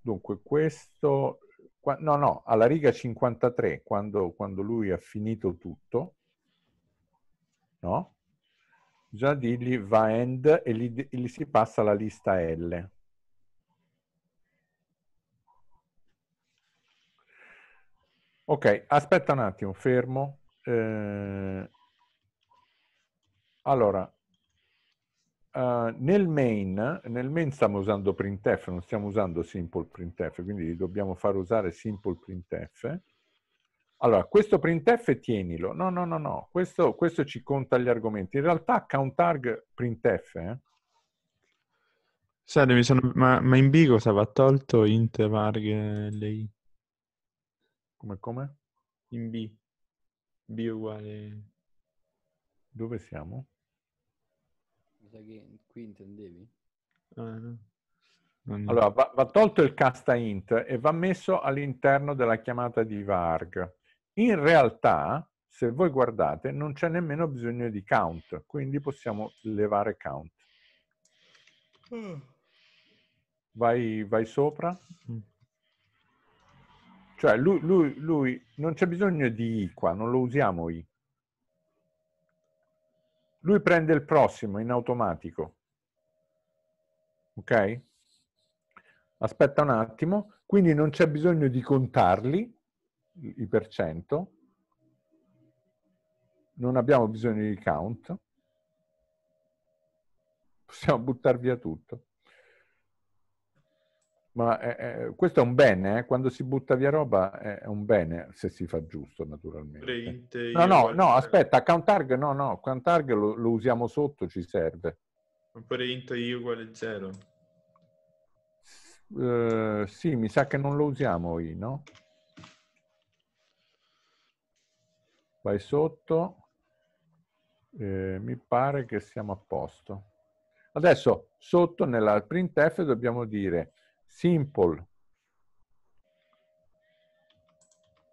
Dunque, questo... Qua, no, no, alla riga 53, quando, quando lui ha finito tutto, no? Bisogna dirgli va end e gli, gli si passa la lista L. Ok, aspetta un attimo, fermo. Eh, allora, uh, nel main, nel main stiamo usando printf, non stiamo usando simple printf, quindi dobbiamo far usare simple printf. Allora, questo printf tienilo. No, no, no, no, questo, questo ci conta gli argomenti. In realtà countarg printf... Eh? Scusate, sono... ma, ma, in B cosa va tolto? Int, varg, lei? Come, come? In B. B uguale... Dove siamo? Mi sa che qui intendevi? Ah, no. Allora, va, va, tolto il casta int e va messo all'interno della chiamata di varg. In realtà, se voi guardate, non c'è nemmeno bisogno di count, quindi possiamo levare count. Ah. Vai, vai sopra. Mm. Cioè lui, lui, lui non c'è bisogno di I qua, non lo usiamo I. Lui prende il prossimo in automatico. Ok? Aspetta un attimo, quindi non c'è bisogno di contarli, i per cento. Non abbiamo bisogno di count. Possiamo buttare via tutto. Ma eh, eh, questo è un bene, eh? quando si butta via roba eh, è un bene, se si fa giusto naturalmente. No, no, no, aspetta, account arg, no, no, account target lo, lo usiamo sotto, ci serve. Print i uguale 0. Uh, eh, sì, mi sa che non lo usiamo i, no? Vai sotto, eh, mi pare che siamo a posto. Adesso sotto nella printf dobbiamo dire Simple.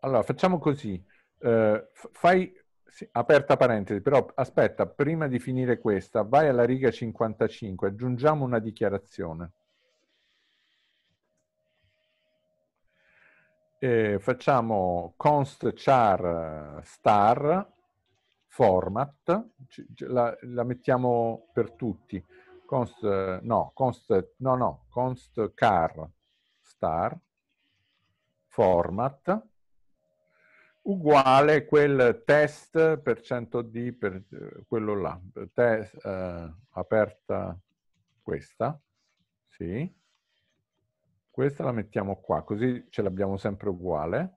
Allora, facciamo così. Uh, fai, sì, aperta parentesi, però aspetta, prima di finire questa, vai alla riga 55, aggiungiamo una dichiarazione. E eh, facciamo const char star format, la, la mettiamo per tutti Const, no, const, no, no, const car star format uguale quel test per 100D per quello là, test, eh, aperta questa, sì, questa la mettiamo qua, così ce l'abbiamo sempre uguale,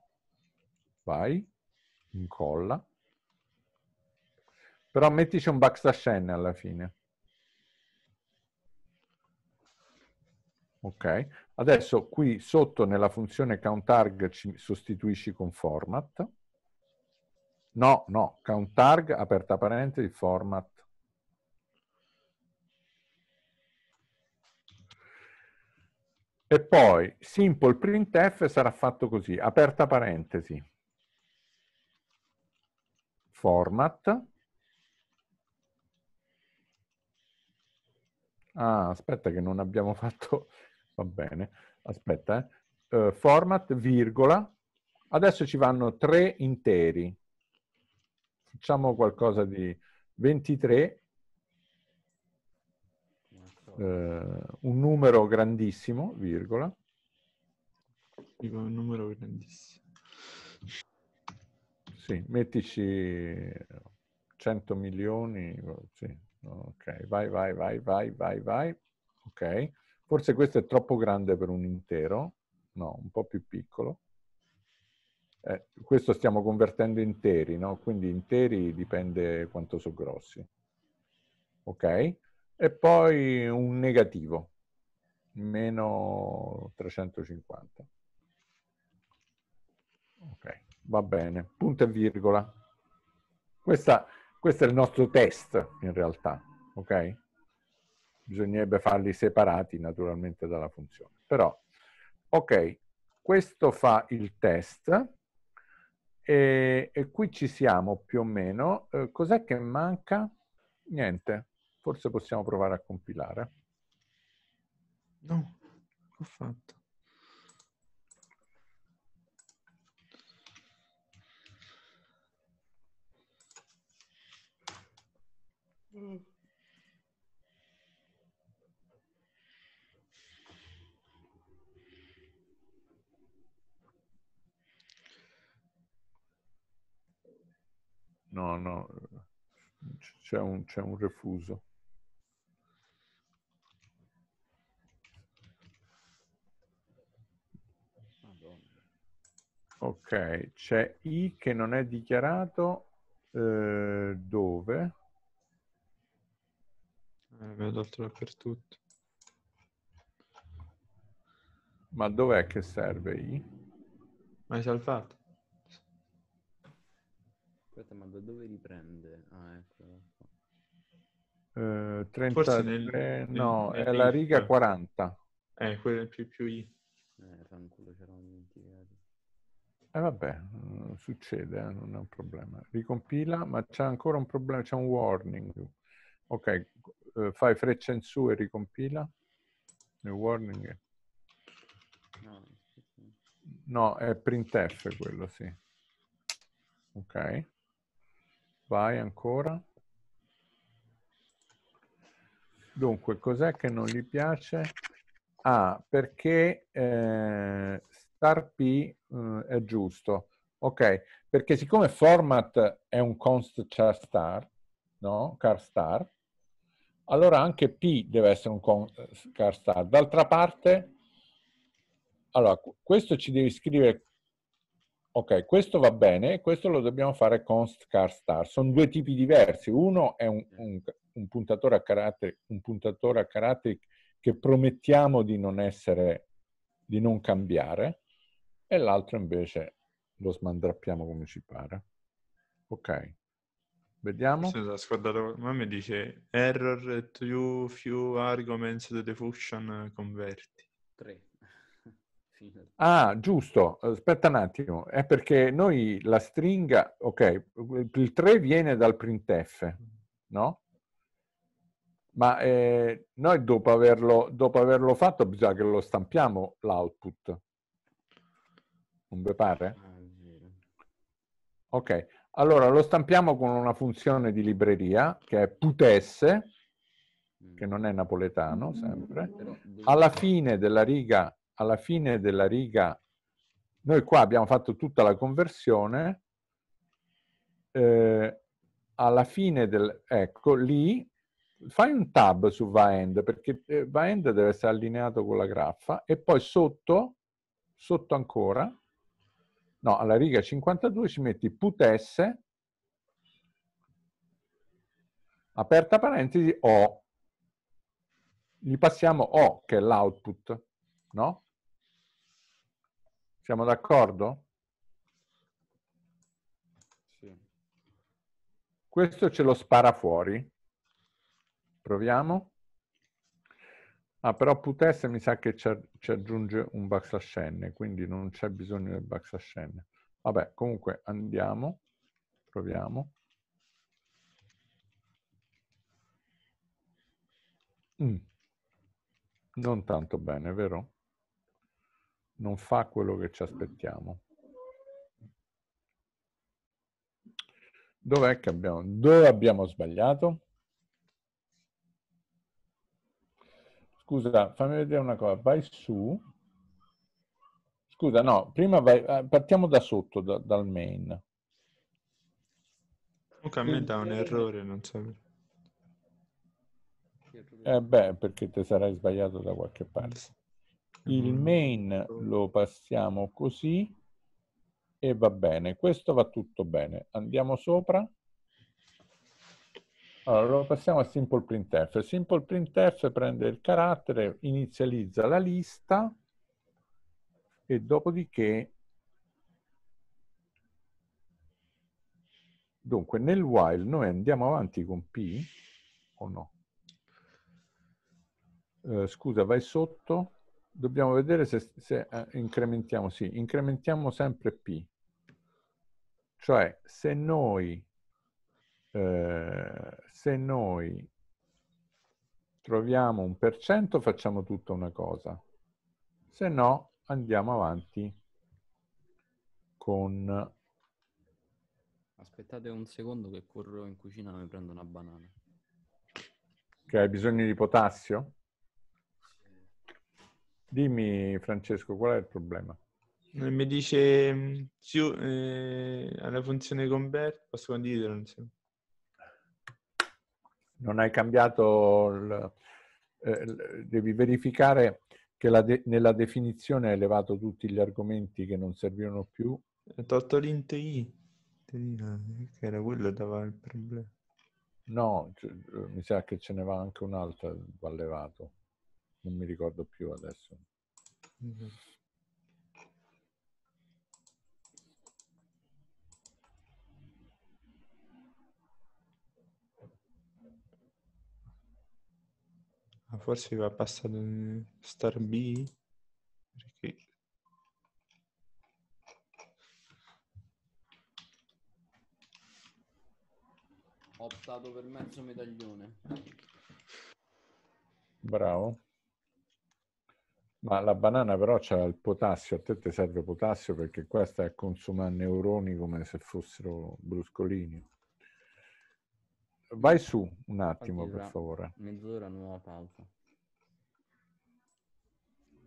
vai, incolla, però mettici un backslash n alla fine. Ok, adesso qui sotto nella funzione countTarg ci sostituisci con format. No, no, countTarg, aperta parentesi, format. E poi simple printf sarà fatto così, aperta parentesi, format. Ah, aspetta che non abbiamo <laughs> fatto va bene, aspetta, eh. uh, format, virgola, adesso ci vanno tre interi, facciamo qualcosa di 23, uh, eh, un numero grandissimo, virgola. un numero grandissimo. Sì, mettici 100 milioni, sì. ok, vai, vai, vai, vai, vai, vai, ok. Forse questo è troppo grande per un intero, no, un po' più piccolo. Eh, questo stiamo convertendo interi, no? quindi interi dipende quanto sono grossi. Ok? E poi un negativo, meno 350. Ok, va bene. Punto e virgola. Questa, questo è il nostro test in realtà, ok? bisognerebbe farli separati naturalmente dalla funzione. Però, ok, questo fa il test e, e qui ci siamo più o meno. Eh, cos'è che manca? Niente, forse possiamo provare a compilare. No, ho fatto. Mm. No, no, c'è un, c'è un refuso. Ok, c'è I che non è dichiarato eh, dove? Eh, vedo altro dappertutto. Ma dov'è che serve I? Ma hai salvato? Aspetta, ma da dove riprende? Ah, ecco. qua. 33, nel, nel, no, nel, è la riga 40. Eh, quella più più I. Eh, fanculo, c'erano dimenticati. Eh vabbè, mm, succede, eh, non è un problema. Ricompila, ma c'è ancora un problema, c'è un warning. Ok, eh, fai freccia in su e ricompila. Il warning è... No, è printf quello, sì. Ok. Vai ancora. Dunque, cos'è che non gli piace? Ah, perché eh, star P eh, è giusto. Ok, perché siccome format è un const char star, no? Car star, allora anche P deve essere un const eh, char star. D'altra parte, allora, questo ci devi scrivere Ok, questo va bene, questo lo dobbiamo fare con Scar Star. Sono due tipi diversi. Uno è un, un, un puntatore a caratteri, un puntatore a caratteri che promettiamo di non essere, di non cambiare, e l'altro invece lo smandrappiamo come ci pare. Ok, vediamo. Sì, ho scordato, ma mi dice error to you, few arguments to the function converti. 3. Ah, giusto, aspetta un attimo, è perché noi la stringa, ok, il 3 viene dal printf, no? Ma eh, noi dopo averlo, dopo averlo fatto bisogna che lo stampiamo l'output, non vi pare? Ah, ok, allora lo stampiamo con una funzione di libreria che è putesse, che mm. non è napoletano sempre, alla fine della riga alla fine della riga, noi qua abbiamo fatto tutta la conversione, eh, alla fine del, ecco, lì fai un tab su Vaend perché eh, Vaend deve essere allineato con la graffa e poi sotto, sotto ancora, no, alla riga 52 ci metti put s, aperta parentesi, o. Gli passiamo O, che è l'output, no? Siamo d'accordo? Sì. Questo ce lo spara fuori. Proviamo. Ah, però putesse mi sa che ci aggiunge un backslash n, quindi non c'è bisogno del backslash n. Vabbè, comunque andiamo, proviamo. Mm. Non tanto bene, vero? non fa quello che ci aspettiamo. Dov'è che abbiamo, dove abbiamo sbagliato? Scusa, fammi vedere una cosa, vai su. Scusa, no, prima vai, eh, partiamo da sotto, da, dal main. Comunque a me dà un errore, non so. Eh beh, perché ti sarai sbagliato da qualche parte. Il mm-hmm. main lo passiamo così e va bene. Questo va tutto bene. Andiamo sopra. Allora, lo passiamo a simple printf. Simple printf prende il carattere, inizializza la lista e dopodiché... Dunque, nel while noi andiamo avanti con P o no? Eh, scusa, vai sotto dobbiamo vedere se, se eh, incrementiamo, sì, incrementiamo sempre P. Cioè, se noi, eh, se noi troviamo un per cento, facciamo tutta una cosa. Se no, andiamo avanti con... Aspettate un secondo che corro in cucina e mi prendo una banana. Che hai bisogno di potassio? Dimmi Francesco, qual è il problema? Eh, mi dice mm, sì, oh, eh, alla funzione convert, posso condividere? Insieme. Non hai cambiato, il, eh, devi verificare che de- nella definizione hai elevato tutti gli argomenti che non servivano più. Hai tolto l'int i, che era quello dava il problema. No, eh, mi sa che ce ne va anche un'altra, va levato non mi ricordo più adesso. Mm-hmm. forse va passato in Star B perché ho optato per mezzo medaglione bravo ma la banana però c'è il potassio, a te ti serve potassio perché qua stai a consumare neuroni come se fossero bruscolini. Vai su un attimo per favore. Mezz'ora nuova pausa.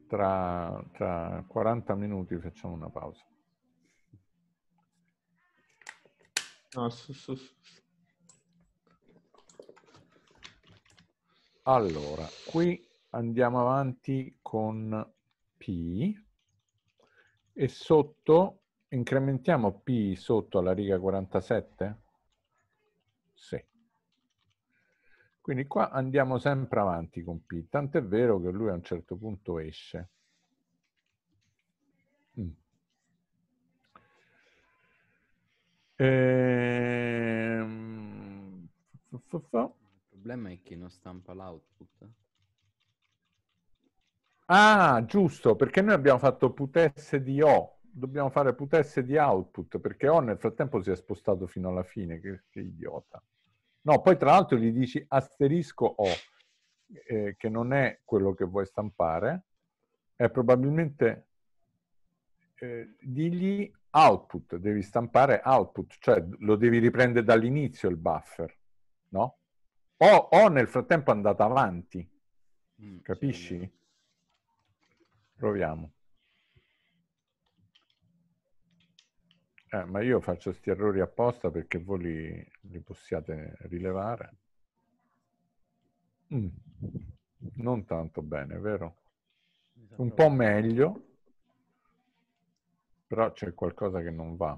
Tra, tra 40 minuti facciamo una pausa. No, ah, su, su, su. Allora, qui andiamo avanti con P e sotto incrementiamo P sotto alla riga 47? Sì. Quindi qua andiamo sempre avanti con P, tant'è vero che lui a un certo punto esce. Mm. Ehm... Il problema è che non stampa l'output. Ah, giusto, perché noi abbiamo fatto putesse di O, dobbiamo fare putesse di output, perché O nel frattempo si è spostato fino alla fine, che, che idiota. No, poi tra l'altro gli dici asterisco O, eh, che non è quello che vuoi stampare, è probabilmente, eh, digli output, devi stampare output, cioè lo devi riprendere dall'inizio il buffer, no? O, o nel frattempo è andato avanti, mm, capisci? Sì. Proviamo. Eh, ma io faccio questi errori apposta perché voi li, li possiate rilevare. Mm. Non tanto bene, vero? Un po' meglio, però c'è qualcosa che non va.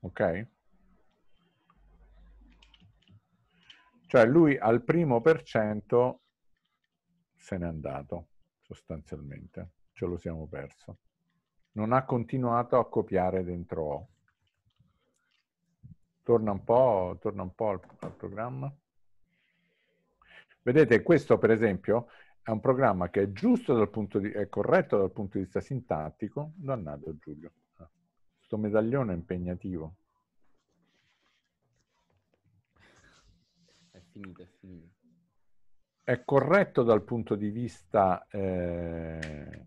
Ok? Cioè lui al primo per cento se n'è andato sostanzialmente, ce lo siamo perso. Non ha continuato a copiare dentro O. Torna un po', torna un po al, al programma. Vedete, questo per esempio è un programma che è giusto dal punto di, è corretto dal punto di vista sintattico. Dannato Giulio, questo medaglione è impegnativo. È finito, è finito è corretto dal punto di vista eh,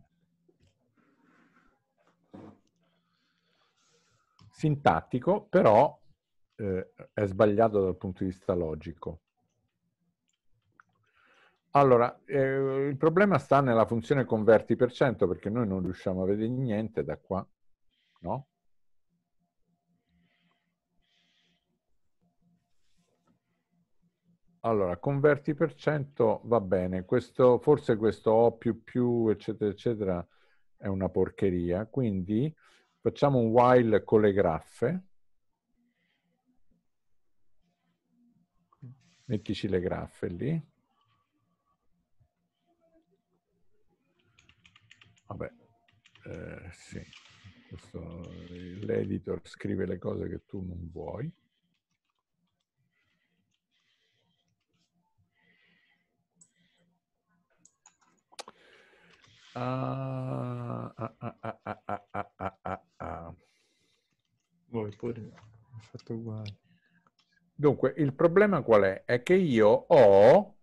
sintattico, però eh, è sbagliato dal punto di vista logico. Allora, eh, il problema sta nella funzione converti per cento perché noi non riusciamo a vedere niente da qua, no? Allora, converti per cento va bene, questo, forse questo O eccetera eccetera è una porcheria, quindi facciamo un while con le graffe. Mettici le graffe lì. Vabbè, eh, sì, l'editor scrive le cose che tu non vuoi. Ah ah ah, ah, ah, ah, Voi pure ho fatto uguale. Dunque, il problema qual è? È che io ho,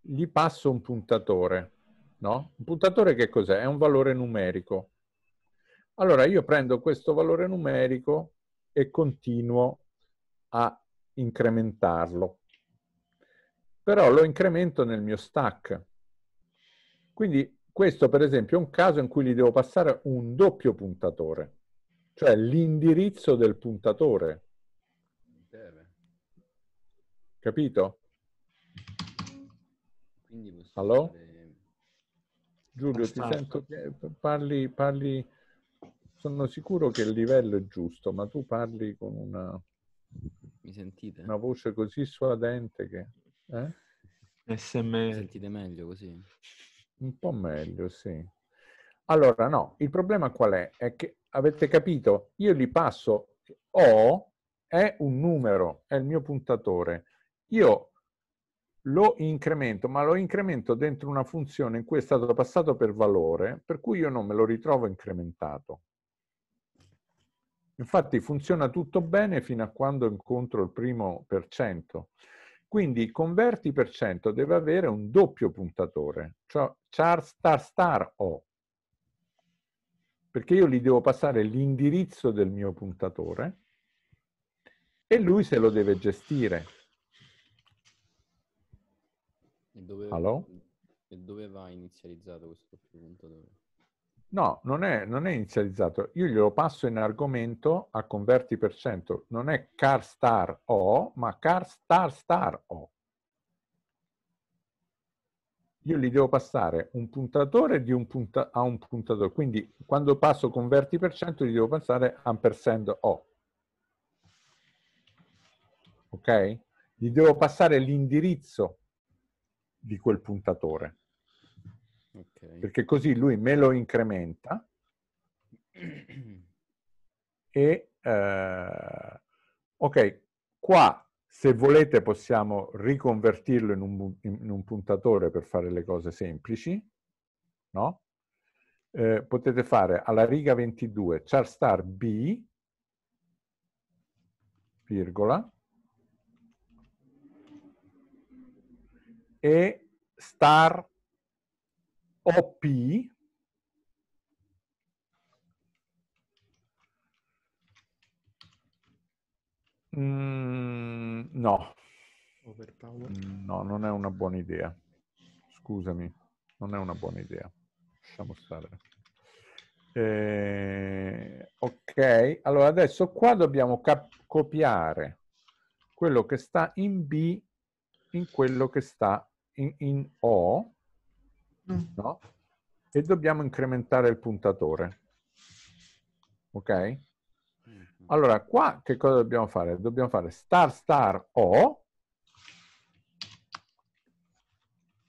gli passo un puntatore, no? Un puntatore che cos'è? È un valore numerico. Allora io prendo questo valore numerico e continuo a incrementarlo. Però lo incremento nel mio stack. Quindi questo per esempio è un caso in cui gli devo passare un doppio puntatore, cioè l'indirizzo del puntatore. Capito? Allora, fare... Giulio, ti sento, parli, parli, sono sicuro che il livello è giusto, ma tu parli con una... Mi sentite? Una voce così suadente che... Eh? SMS. Mi sentite meglio così? Un po' meglio, sì. Allora, no, il problema qual è? È che, avete capito, io gli passo, O è un numero, è il mio puntatore. Io lo incremento, ma lo incremento dentro una funzione in cui è stato passato per valore, per cui io non me lo ritrovo incrementato. Infatti funziona tutto bene fino a quando incontro il primo per cento. Quindi converti per cento deve avere un doppio puntatore, cioè char star star O, perché io gli devo passare l'indirizzo del mio puntatore e lui se lo deve gestire. E dove, e dove va inizializzato questo doppio puntatore? No, non è, non è inizializzato. Io glielo passo in argomento a converti per cento. Non è car star O, ma car star star O. Io gli devo passare un puntatore un punta a un puntatore. Quindi quando passo converti per cento gli devo passare ampersand O. Ok? Gli devo passare l'indirizzo di quel puntatore okay. perché così lui me lo incrementa <clears throat> e eh, ok, qua se volete possiamo riconvertirlo in un, in un, puntatore per fare le cose semplici, no? Eh, potete fare alla riga 22 char star B, virgola, e star OP mm, no. No, non è una buona idea. Scusami, non è una buona idea. Lasciamo stare. Eh, ok, allora adesso qua dobbiamo copiare quello che sta in B in quello che sta in, in O Mm. no? E dobbiamo incrementare il puntatore. Ok? Mm-hmm. Allora, qua che cosa dobbiamo fare? Dobbiamo fare star star O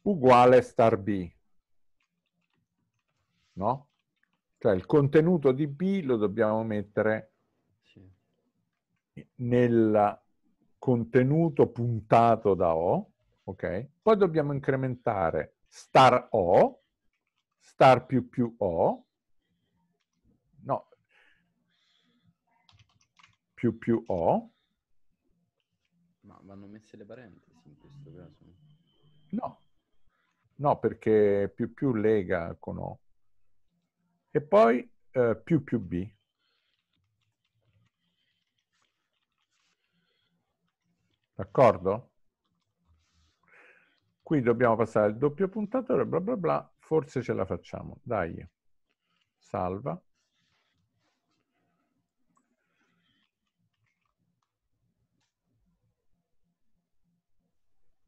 uguale star B. No? Cioè il contenuto di B lo dobbiamo mettere nel contenuto puntato da O, ok? Poi dobbiamo incrementare star O, star più più O, no, più più O. Ma vanno messe le parentesi in questo caso? No, no perché più più lega con O. E poi eh, più più B. D'accordo? qui dobbiamo passare il doppio puntatore, bla bla bla, forse ce la facciamo, dai, salva.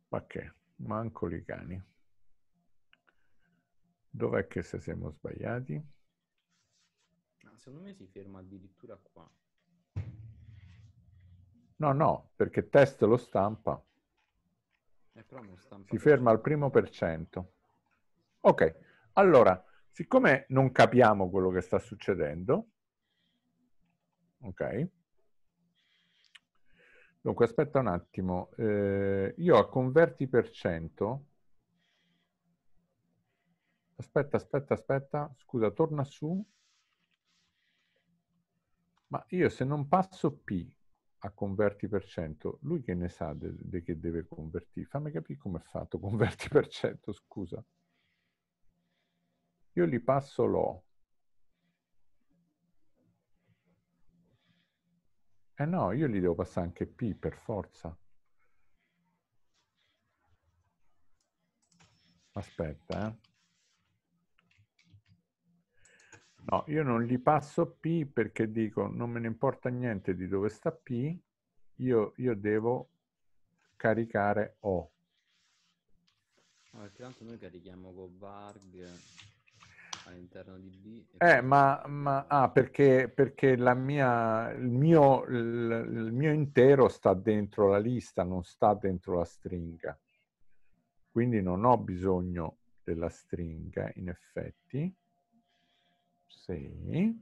Perché? Manco i cani. Dov'è che se siamo sbagliati? Ah, secondo me si ferma addirittura qua. No, no, perché test lo stampa. Eh, si ferma al primo per cento. Ok, allora, siccome non capiamo quello che sta succedendo, ok, dunque aspetta un attimo, eh, io a converti per cento, aspetta, aspetta, aspetta, scusa, torna su, ma io se non passo P a converti per cento, lui che ne sa di de che deve convertire? Fammi capire come è fatto <laughs> converti per cento, scusa. Io gli passo l'O. Eh no, io gli devo passare anche P per forza. Aspetta, eh. No, io non gli passo P perché dico non me ne importa niente di dove sta P, io, io devo caricare O. Perché tanto noi carichiamo con varg all'interno di B. Eh, ma, ma ah, perché, perché la mia, il, mio, il, il mio intero sta dentro la lista, non sta dentro la stringa. Quindi non ho bisogno della stringa, in effetti. Sì.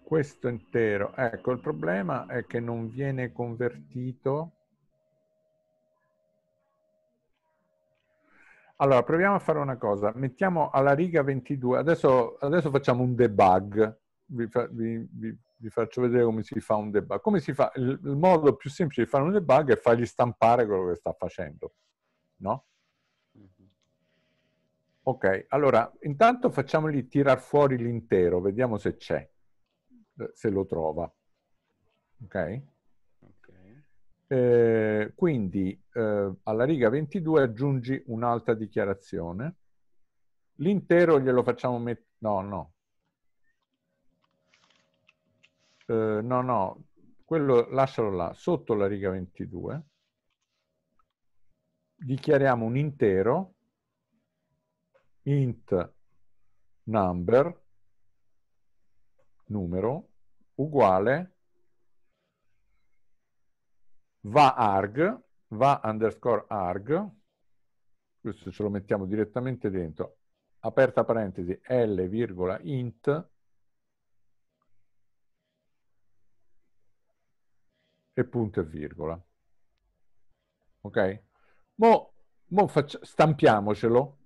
Questo intero. Ecco, il problema è che non viene convertito. Allora, proviamo a fare una cosa. Mettiamo alla riga 22. Adesso, adesso facciamo un debug. Vi, fa, vi, vi, vi, faccio vedere come si fa un debug. Come si fa? Il, il modo più semplice di fare un debug è fargli stampare quello che sta facendo. No? Ok, allora intanto facciamogli tirar fuori l'intero, vediamo se c'è, eh, se lo trova. Ok? okay. Eh, quindi eh, alla riga 22 aggiungi un'altra dichiarazione. L'intero glielo facciamo mettere... No, no. Eh, no, no, quello lascialo là, sotto la riga 22. Dichiariamo un intero int number numero uguale va arg va underscore arg questo ce lo mettiamo direttamente dentro aperta parentesi l virgola int e punto e virgola ok mo, mo stampiamocelo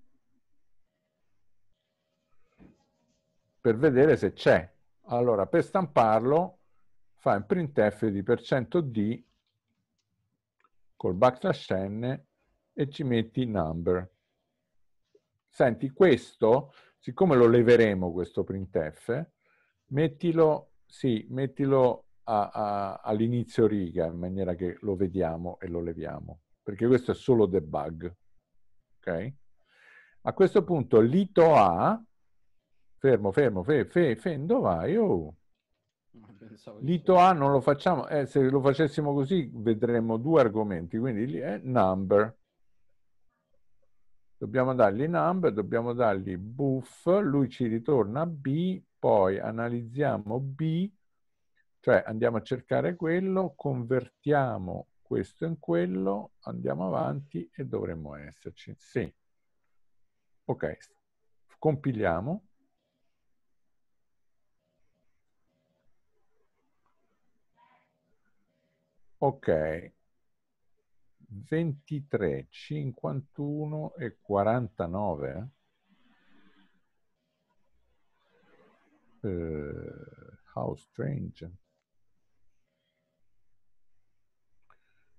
per vedere se c'è. Allora, per stamparlo, fai un printf di %d col backslash n e ci metti number. Senti, questo, siccome lo leveremo questo printf, mettilo, sì, mettilo all'inizio riga in maniera che lo vediamo e lo leviamo, perché questo è solo debug. Ok? A questo punto l'ito A Fermo, fermo, fe, fe, fe, dove vai, oh. Lito A non lo facciamo, eh, se lo facessimo così vedremmo due argomenti, quindi lì è number. Dobbiamo dargli number, dobbiamo dargli buff, lui ci ritorna B, poi analizziamo B, cioè andiamo a cercare quello, convertiamo questo in quello, andiamo avanti e dovremmo esserci. Sì. Ok, compiliamo. Ok. 23, 51 e 49. Uh, eh? eh, how strange.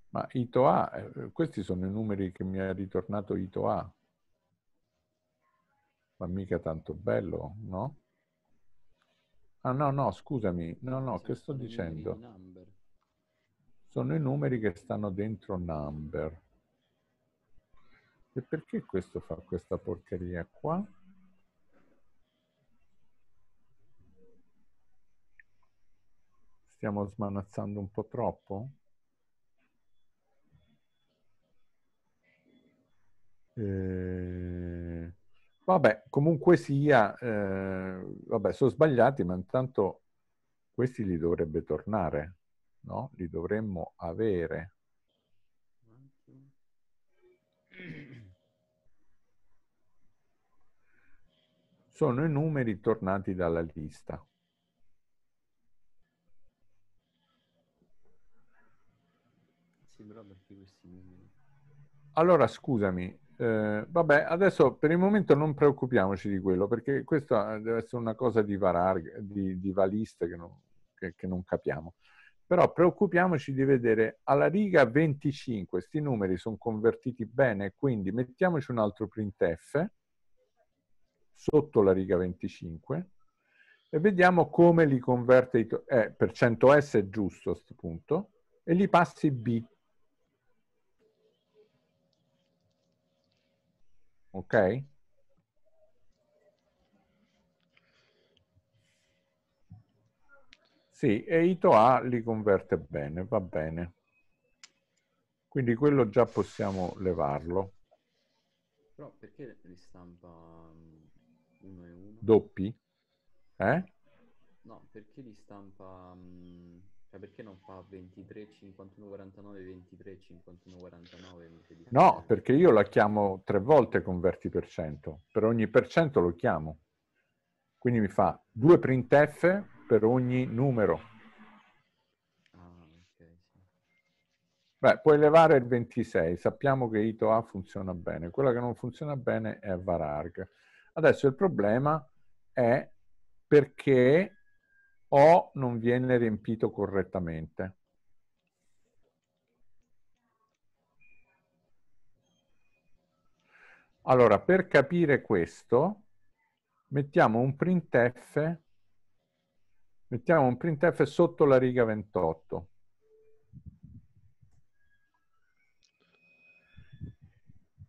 Ma Ito A, eh, questi sono i numeri che mi ha ritornato Ito A. Ma mica tanto bello, no? Ah no, no, scusami, no, no, che sto dicendo? sono i numeri che stanno dentro number. E perché questo fa questa porcheria qua? Stiamo smanazzando un po' troppo? Eh, vabbè, comunque sia, eh, vabbè, sono sbagliati, ma intanto questi li dovrebbe tornare no? Li dovremmo avere. Sono i numeri tornati dalla lista. Sì, perché questi numeri? Allora, scusami, eh, vabbè, adesso per il momento non preoccupiamoci di quello, perché questa deve essere una cosa di, varar, di, di valiste che non, che, che non capiamo però preoccupiamoci di vedere alla riga 25 questi numeri sono convertiti bene, quindi mettiamoci un altro printf sotto la riga 25 e vediamo come li converte, eh, per 100S è giusto a questo punto, e li passi B. Ok? Sì, e Ito A li converte bene, va bene. Quindi quello già possiamo levarlo. Però perché li stampa mm, uno e uno? Doppi? Eh? No, perché li stampa... Mm, cioè perché non fa 23, 51, 49, 23, 51, 49? No, perché io la chiamo tre volte converti per cento. Per ogni per cento lo chiamo. Quindi mi fa due printf per ogni numero. Ah, Beh, puoi levare il 26, sappiamo che ito A funziona bene, quella che non funziona bene è vararg. Adesso il problema è perché O non viene riempito correttamente. Allora, per capire questo, mettiamo un printf, mettiamo un printf sotto la riga 28.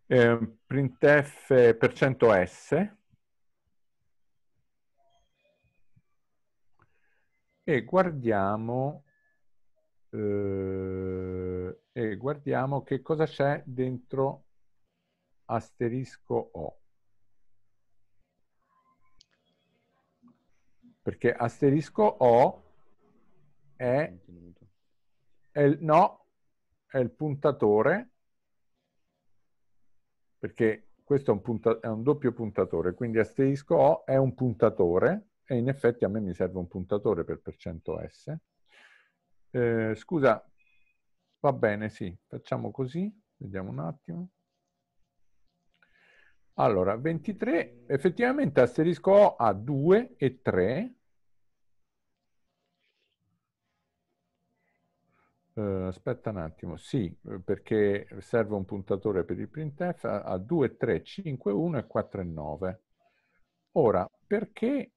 Eh, printf %s e guardiamo, eh, e guardiamo che cosa c'è dentro asterisco O. perché asterisco O è, è, il, no, è il puntatore, perché questo è un, punta, è un doppio puntatore, quindi asterisco O è un puntatore, e in effetti a me mi serve un puntatore per percento S. Eh, scusa, va bene, sì, facciamo così, vediamo un attimo. Allora, 23, effettivamente asterisco O ha 2 e 3. Uh, eh, aspetta un attimo, sì, perché serve un puntatore per il printf a, 2, 3, 5, 1 e 4 e 9. Ora, perché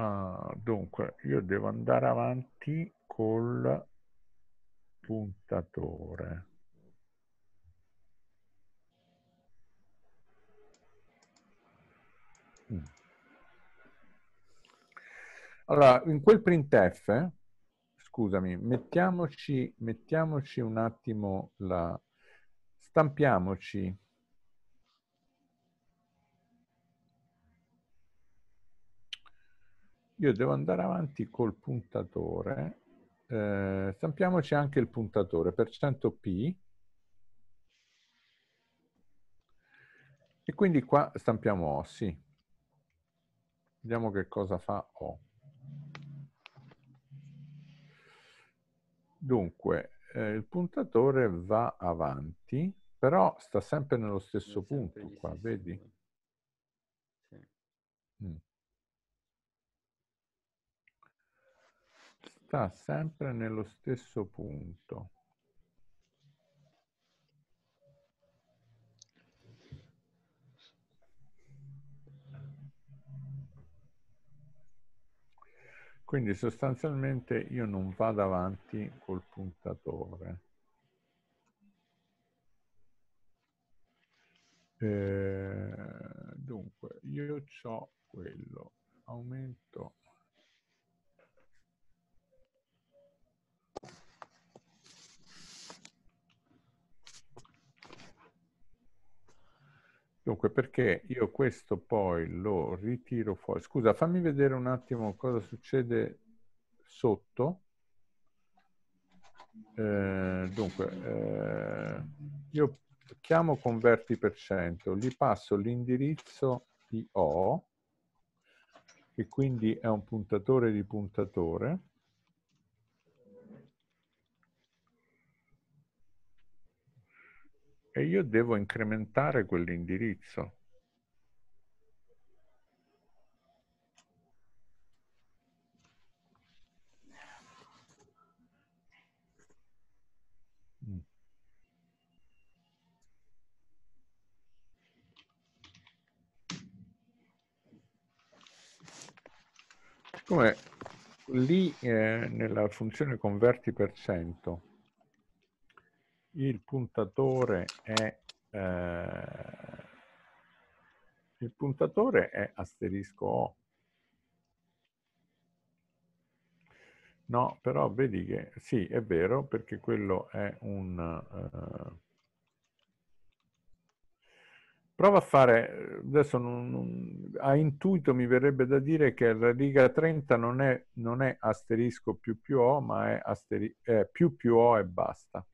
Ah, dunque, io devo andare avanti col puntatore. Mm. Allora, in quel printf, scusami, mettiamoci, mettiamoci un attimo la... stampiamoci io devo andare avanti col puntatore. Eh, stampiamoci anche il puntatore, per 100p. E quindi qua stampiamo O, sì. Vediamo che cosa fa O. Dunque, eh, il puntatore va avanti, però sta sempre nello stesso punto qua, vedi? Sì. Mm. sta sempre nello stesso punto. Quindi sostanzialmente io non vado avanti col puntatore. Eh, dunque, io ho quello, aumento Dunque, perché io questo poi lo ritiro fuori. Scusa, fammi vedere un attimo cosa succede sotto. Eh, dunque, eh, io chiamo converti per cento, gli passo l'indirizzo IO, che quindi è un puntatore di puntatore, e io devo incrementare quell'indirizzo. Come lì eh, nella funzione converti per cento, il puntatore è eh, il puntatore è asterisco O. No, però vedi che sì, è vero, perché quello è un... Eh... Prova a fare, adesso non, non, a intuito mi verrebbe da dire che la riga 30 non è, non è asterisco più più O, ma è, asteri- eh, più più O e basta.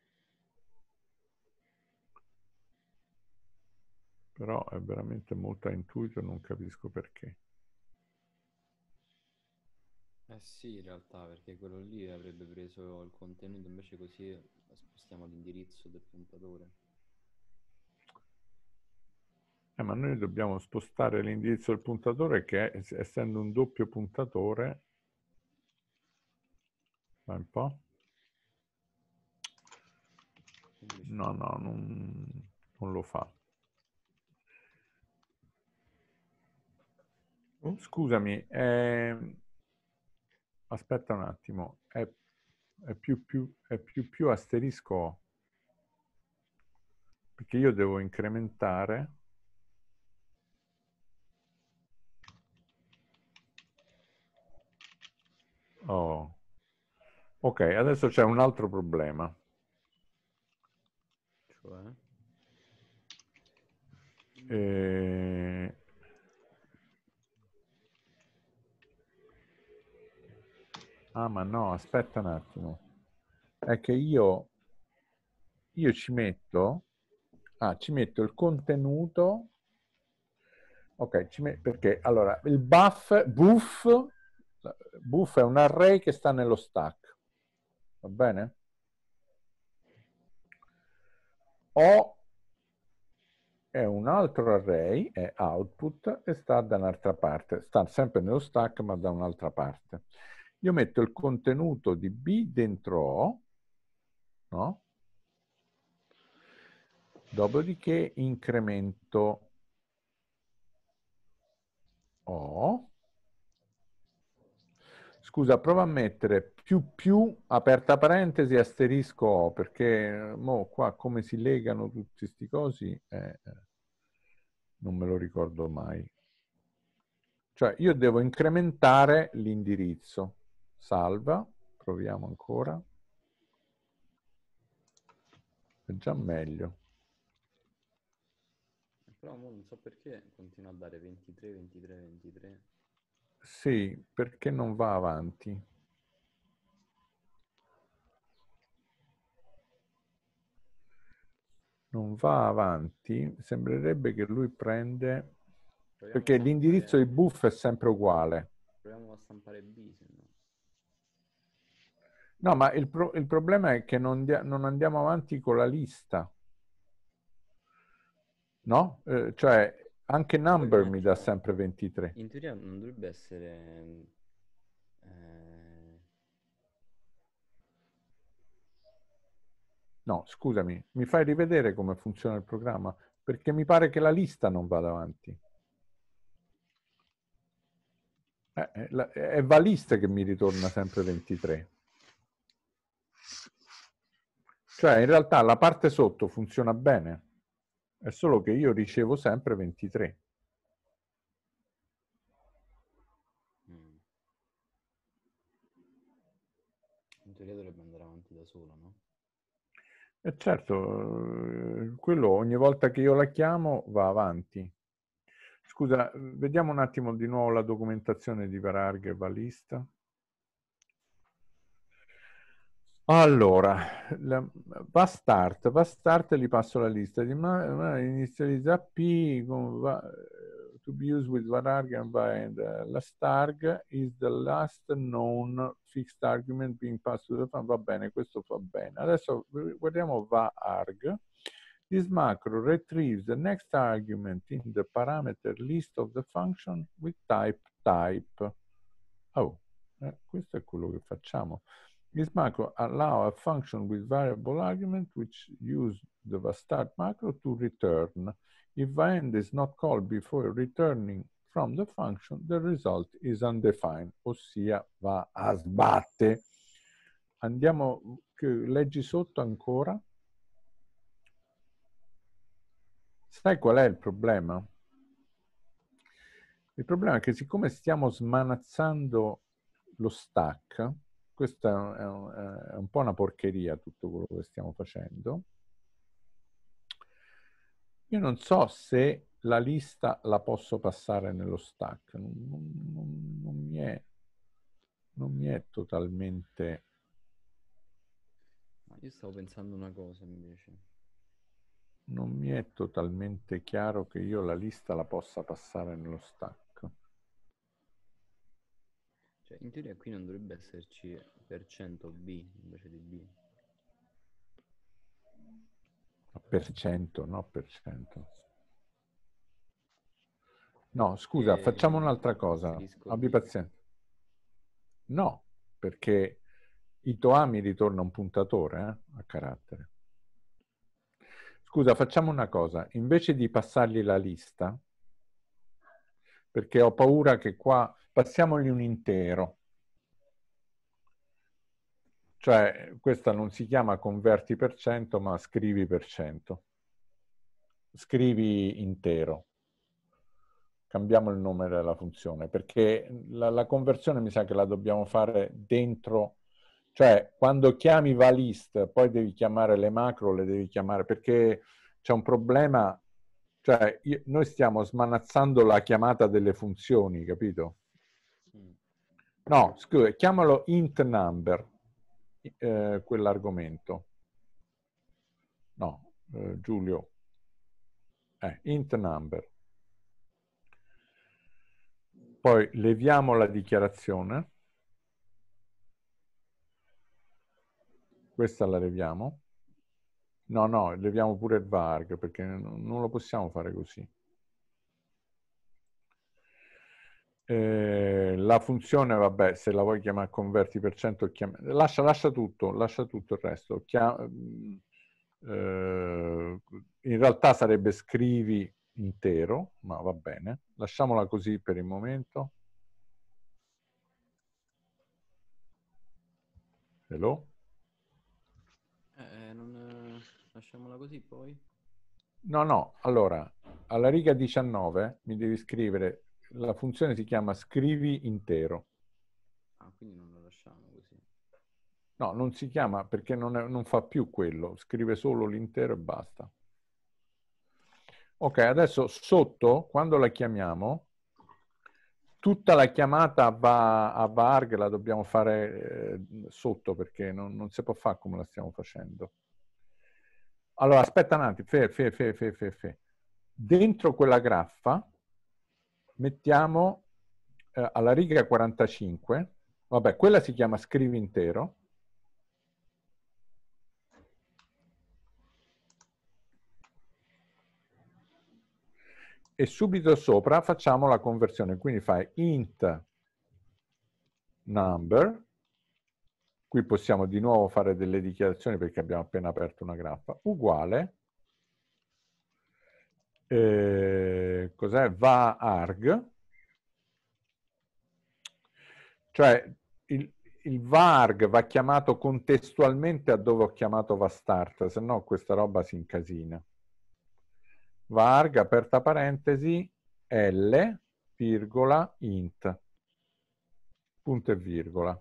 Però è veramente molto intuito, non capisco perché. Eh sì, in realtà, perché quello lì avrebbe preso il contenuto, invece così spostiamo l'indirizzo del puntatore. Eh, ma noi dobbiamo spostare l'indirizzo del puntatore che, essendo un doppio puntatore, Vai un po'. No, no, non, non lo fa. Oh, scusami, eh, aspetta un attimo, è, è, più, più, è più più asterisco perché io devo incrementare oh. ok adesso c'è un altro problema cioè? E... Eh, Ah, ma no, aspetta un attimo. È che io, io ci metto, ah, ci metto il contenuto. Ok, ci met, perché allora il buff, buff, buff è un array che sta nello stack. Va bene? O è un altro array, è output, e sta da un'altra parte. Sta sempre nello stack, ma da un'altra parte io metto il contenuto di B dentro O, no? Dopodiché incremento O. Scusa, provo a mettere più più, aperta parentesi, asterisco O, perché mo qua come si legano tutti questi cosi eh, eh, non me lo ricordo mai. Cioè io devo incrementare l'indirizzo salva, proviamo ancora, è già meglio. Però non so perché continua a dare 23, 23, 23. Sì, perché non va avanti. Non va avanti, sembrerebbe che lui prende... Proviamo perché l'indirizzo di buff è sempre uguale. Proviamo a stampare B, se no. No, ma il, pro- il problema è che non, dia- non, andiamo avanti con la lista. No? Eh, cioè, anche Number mi dà sempre 23. In teoria non dovrebbe essere... Eh... No, scusami, mi fai rivedere come funziona il programma? Perché mi pare che la lista non vada avanti. Eh, è, eh, la- è Valist che mi ritorna sempre 23. Cioè, in realtà la parte sotto funziona bene, è solo che io ricevo sempre 23. Mm. In teoria dovrebbe andare avanti da solo, no? E certo, quello ogni volta che io la chiamo va avanti. Scusa, vediamo un attimo di nuovo la documentazione di Vararg e Valista. Allora, la, va start, va start, li passo la lista di ma, ma inizializza P con va, to be used with var arg va and uh, last arg is the last known fixed argument being passed to the fan. Va bene, questo fa bene. Adesso guardiamo va arg. This macro retrieves the next argument in the parameter list of the function with type type. Oh, eh, questo è quello che facciamo. This macro allow a function with variable argument which use the start macro to return. If end is not called before returning from the function, the result is undefined, ossia va a sbatte. Andiamo, leggi sotto ancora. Sai qual è il problema? Il problema è che siccome stiamo smanazzando lo stack, questa è un, è un po' una porcheria tutto quello che stiamo facendo. Io non so se la lista la posso passare nello stack, non, non, non, mi, è, non mi, è, totalmente... Io stavo pensando una cosa invece. Non mi è totalmente chiaro che io la lista la possa passare nello stack. Cioè, in teoria qui non dovrebbe esserci per 100 B invece di B. Per cento, no per cento. No, scusa, e... Eh, facciamo un'altra cosa. Abbi pazienza. No, perché A mi ritorna un puntatore eh, a carattere. Scusa, facciamo una cosa. Invece di passargli la lista, perché ho paura che qua passiamogli un intero. Cioè, questa non si chiama converti per cento, ma scrivi per cento. Scrivi intero. Cambiamo il nome della funzione, perché la, la conversione mi sa che la dobbiamo fare dentro cioè quando chiami valist poi devi chiamare le macro, le devi chiamare perché c'è un problema, cioè io, noi stiamo smanazzando la chiamata delle funzioni, capito? No, scusa, chiamalo int number, eh, quell'argomento. No, eh, Giulio. Eh, int number. Poi leviamo la dichiarazione. Questa la leviamo. No, no, leviamo pure il varg perché non lo possiamo fare così. Eh, la funzione, vabbè, se la vuoi chiamare converti per cento, chiam... lascia, lascia, tutto, lascia tutto il resto. Chiam... Mm, eh, in realtà sarebbe scrivi intero, ma va bene. Lasciamola così per il momento. Hello? Eh, non, eh, lasciamola così poi. No, no, allora, alla riga 19 mi devi scrivere la funzione si chiama scrivi intero. Ah, quindi non lo lasciamo così. No, non si chiama perché non, è, non fa più quello, scrive solo l'intero e basta. Ok, adesso sotto, quando la chiamiamo, tutta la chiamata va a VARG la dobbiamo fare eh, sotto perché non, non, si può fare come la stiamo facendo. Allora, aspetta un attimo, fe, fe, fe, fe, fe, fe. Dentro quella graffa mettiamo eh, alla riga 45, vabbè, quella si chiama scrivi intero, e subito sopra facciamo la conversione, quindi fai int number, qui possiamo di nuovo fare delle dichiarazioni perché abbiamo appena aperto una graffa, uguale eh, cos'è? Va arg, cioè il, il varg va chiamato contestualmente a dove ho chiamato va start, se no questa roba si incasina. Varg, aperta parentesi, L, virgola, int, punto e virgola.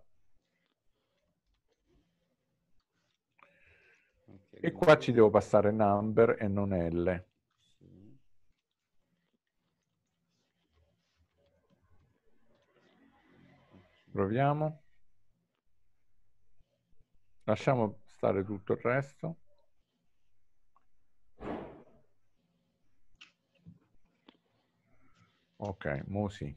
E qua ci devo passare number e non L. Proviamo. Lasciamo stare tutto il resto. Ok, mo sì.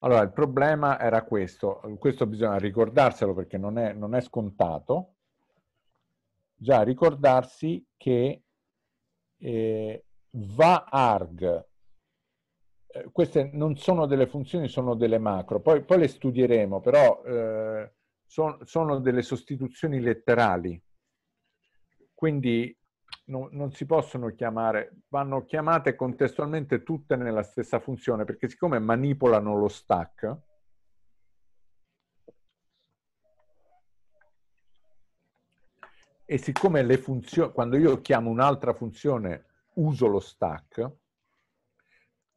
Allora, il problema era questo. Questo bisogna ricordarselo perché non è, non è scontato. Già ricordarsi che eh, va arg eh, queste non sono delle funzioni, sono delle macro, poi, poi le studieremo, però eh, son, sono delle sostituzioni letterali, quindi no, non si possono chiamare, vanno chiamate contestualmente tutte nella stessa funzione, perché siccome manipolano lo stack, e siccome le funzioni, quando io chiamo un'altra funzione uso lo stack,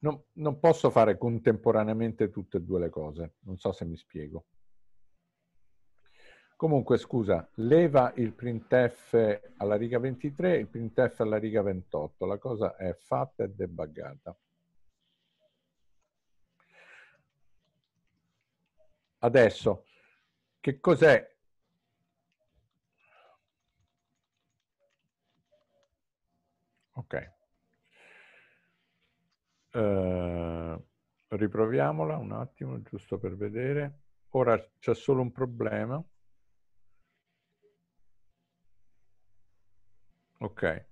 non, non posso fare contemporaneamente tutte e due le cose, non so se mi spiego. Comunque, scusa, leva il printf alla riga 23 il printf alla riga 28. La cosa è fatta e debuggata. Adesso, che cos'è? Ok. Ehm, riproviamola un attimo, giusto per vedere. Ora c'è solo un problema. Ok.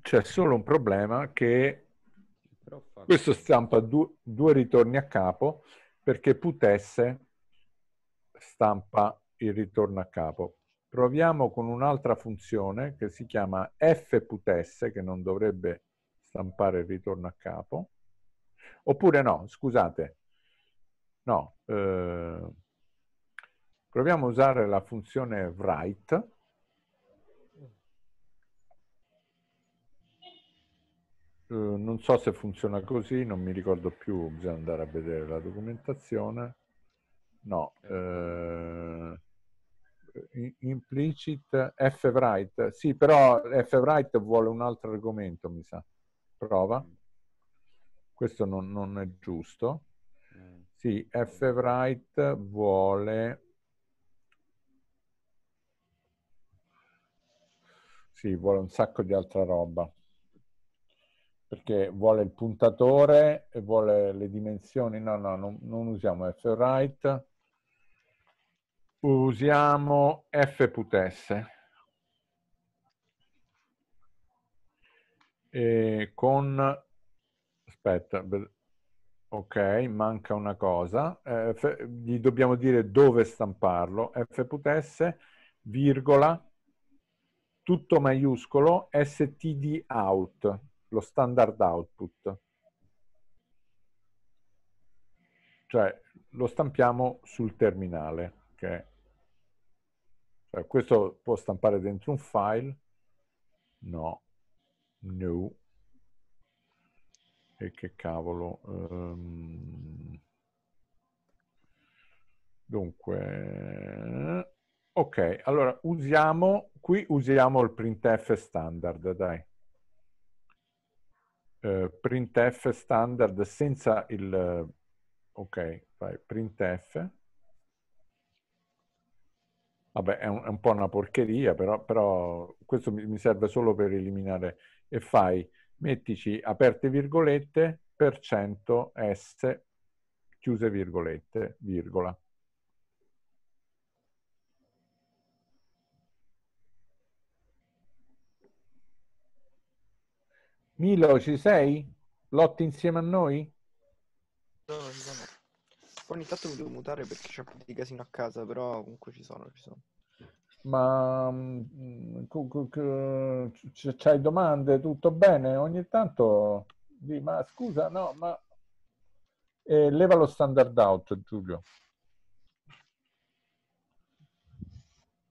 C'è solo un problema che questo stampa due, due ritorni a capo perché putesse stampa il ritorno a capo. Proviamo con un'altra funzione che si chiama fputesse, che non dovrebbe stampare il ritorno a capo. Oppure no, scusate, no, eh, proviamo a usare la funzione write. Eh, non so se funziona così, non mi ricordo più, bisogna andare a vedere la documentazione. No, eh, implicit, fwrite, sì, però fwrite vuole un altro argomento, mi sa. Prova. Mm. Questo non, non è giusto. Mm. Sì, Fwright mm. vuole... Sì, vuole un sacco di altra roba. Perché vuole il puntatore e vuole le dimensioni. No, no, non, non usiamo Fwright. Usiamo FPutesse. putesse. eh, con... aspetta, ok, manca una cosa, eh, f... gli dobbiamo dire dove stamparlo, fputs virgola, tutto maiuscolo, std out, lo standard output. Cioè, lo stampiamo sul terminale, okay? cioè, questo può stampare dentro un file? No, No. E che cavolo. Um... Dunque... Ok, allora usiamo, qui usiamo il printf standard, dai. Uh, eh, printf standard senza il... Ok, vai, printf. Vabbè, è un, è un po' una porcheria, però, però questo mi, mi serve solo per eliminare e fai, mettici aperte virgolette, per cento S, chiuse virgolette, virgola. Milo, ci sei? Lotti insieme a noi? No, ci sono. Ogni tanto mi devo mutare perché c'è un po' di casino a casa, però comunque ci sono, ci sono ma mm, mm, c'hai domande, tutto bene? Ogni tanto di, ma scusa, no, ma eh, leva lo standard out, Giulio.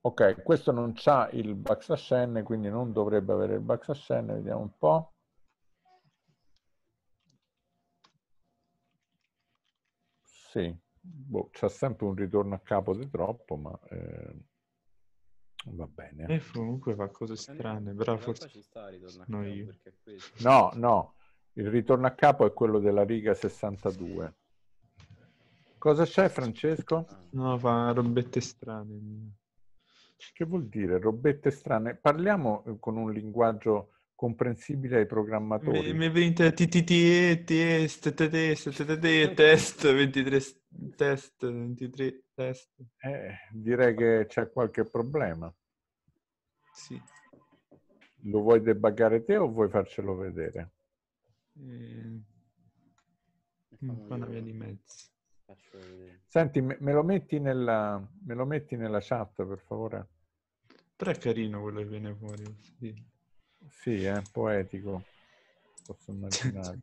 Ok, questo non c'ha il backslash n, quindi non dovrebbe avere il backslash n, vediamo un po'. Sì, boh, c'è sempre un ritorno a capo di troppo, ma... Eh... Va bene. E comunque fa cose strane, però forse... Ci sta no, io. no, no, il ritorno a capo è quello della riga 62. Cosa c'è Francesco? No, fa robette strane. Che vuol dire robette strane? Parliamo eh, con un linguaggio comprensibile ai programmatori. Mi vinta TTTE, test, test, test, 23 test, 23 test. direi che c'è qualche problema. Sì. Lo vuoi debuggare te o vuoi farcelo vedere? Eh, una via di mezzo. Senti, me lo, metti nella, me lo metti nella chat, per favore. Però è carino quello che viene fuori. Sì. Sì, è eh, poetico, posso immaginare.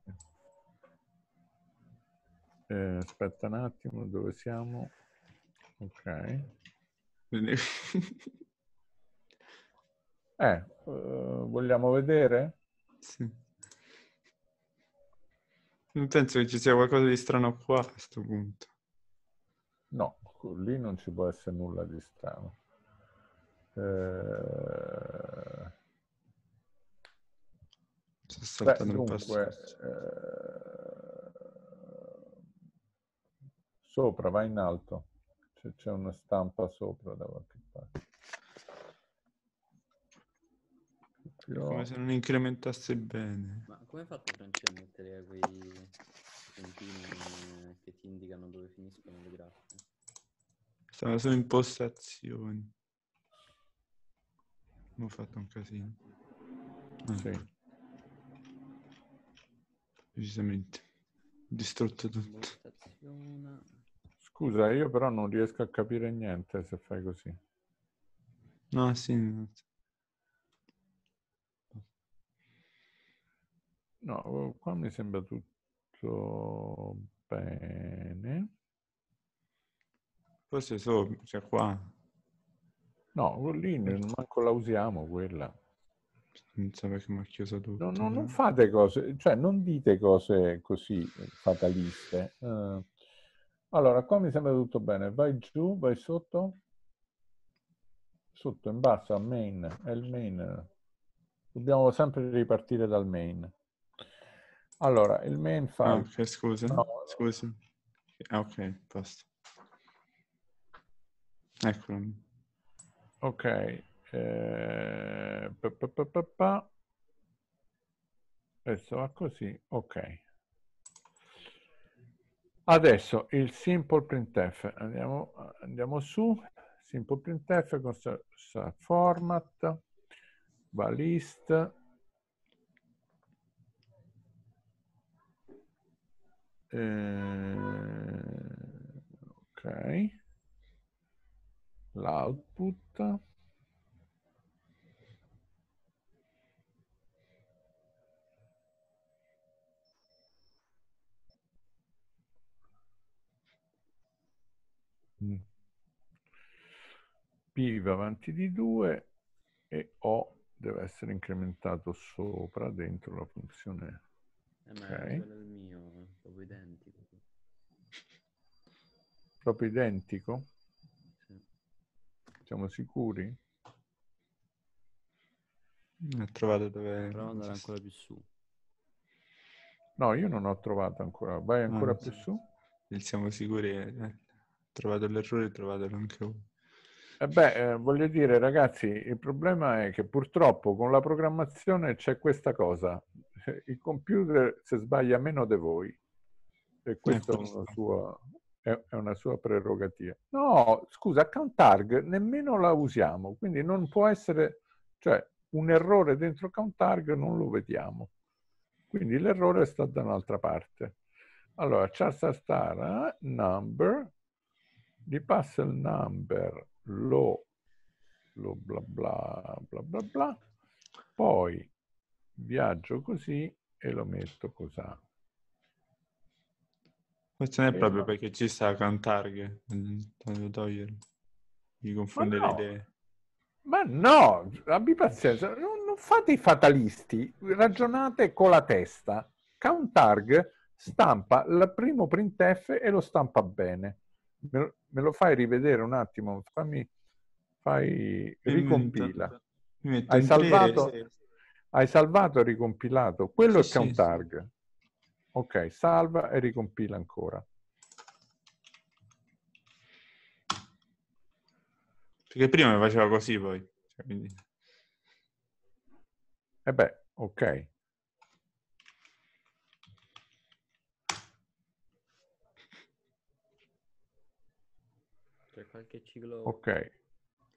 Eh, aspetta un attimo, dove siamo? Ok. <laughs> Eh, eh, vogliamo vedere? Sì. Non penso che ci sia qualcosa di strano qua a questo punto. No, lì non ci può essere nulla di strano. Eh... Beh, dunque, eh, sopra, va in alto. C'è, c'è una stampa sopra da qualche parte. Però... Come se non incrementasse bene. Ma come hai fatto Franci a mettere quei puntini eh, che ti indicano dove finiscono le grafiche? sono su impostazioni. Ho fatto un casino. Sì. Eh decisamente distrutto tutto. Scusa, io però non riesco a capire niente se fai così. No, sì. No, qua mi sembra tutto bene. Forse sopra, cioè qua. No, lì manco la usiamo quella. Pensavo che mi ha chiuso tutto. No, no, non fate cose, cioè non dite cose così eh, fataliste. Uh, allora, qua mi sembra tutto bene. Vai giù, vai sotto. Sotto, in basso, main. È il main. Dobbiamo sempre ripartire dal main. Allora, il main fa... Ah, ok, scusa. No. Scusa. Ah, ok, basta. Eccolo. Ok, eh, pa, pa, pa, Adesso va così, ok. Adesso il simple printf, andiamo, andiamo su, simple printf con format, va list, eh, ok, l'output, P va avanti di 2 e O deve essere incrementato sopra dentro la funzione. Eh, ma okay. è quello mio, proprio identico. Proprio identico? Sì. Siamo sicuri? ho trovato dove... Provo andare ancora più su. No, io non ho trovato ancora. Vai ah, ancora ah, più sì. su? siamo sicuri. Eh. Ho trovato l'errore e trovatelo anche voi. Eh beh, eh, voglio dire, ragazzi, il problema è che purtroppo con la programmazione c'è questa cosa. Eh, il computer se sbaglia meno di voi. E eh, questa è una sua, è una sua prerogativa. No, scusa, account target nemmeno la usiamo, quindi non può essere, cioè un errore dentro account target non lo vediamo. Quindi l'errore sta da un'altra parte. Allora, charsa star number, gli passa il number lo, lo bla bla bla bla bla, poi viaggio così e lo metto cos'ha. Questo non è proprio perché ci sta Cantarghe, voglio toglierlo, mi confonde no. le idee. Ma no, abbi pazienza, non, non, fate i fatalisti, ragionate con la testa. Countarg stampa il primo printf e lo stampa bene me, lo fai rivedere un attimo, fammi, fai, ricompila. Hai salvato, intero, hai salvato e ricompilato. Quello sì, è un sì, targ. Ok, salva e ricompila ancora. Perché prima mi faceva così poi. Cioè, quindi... E eh beh, ok. qualche ciclo... Ok.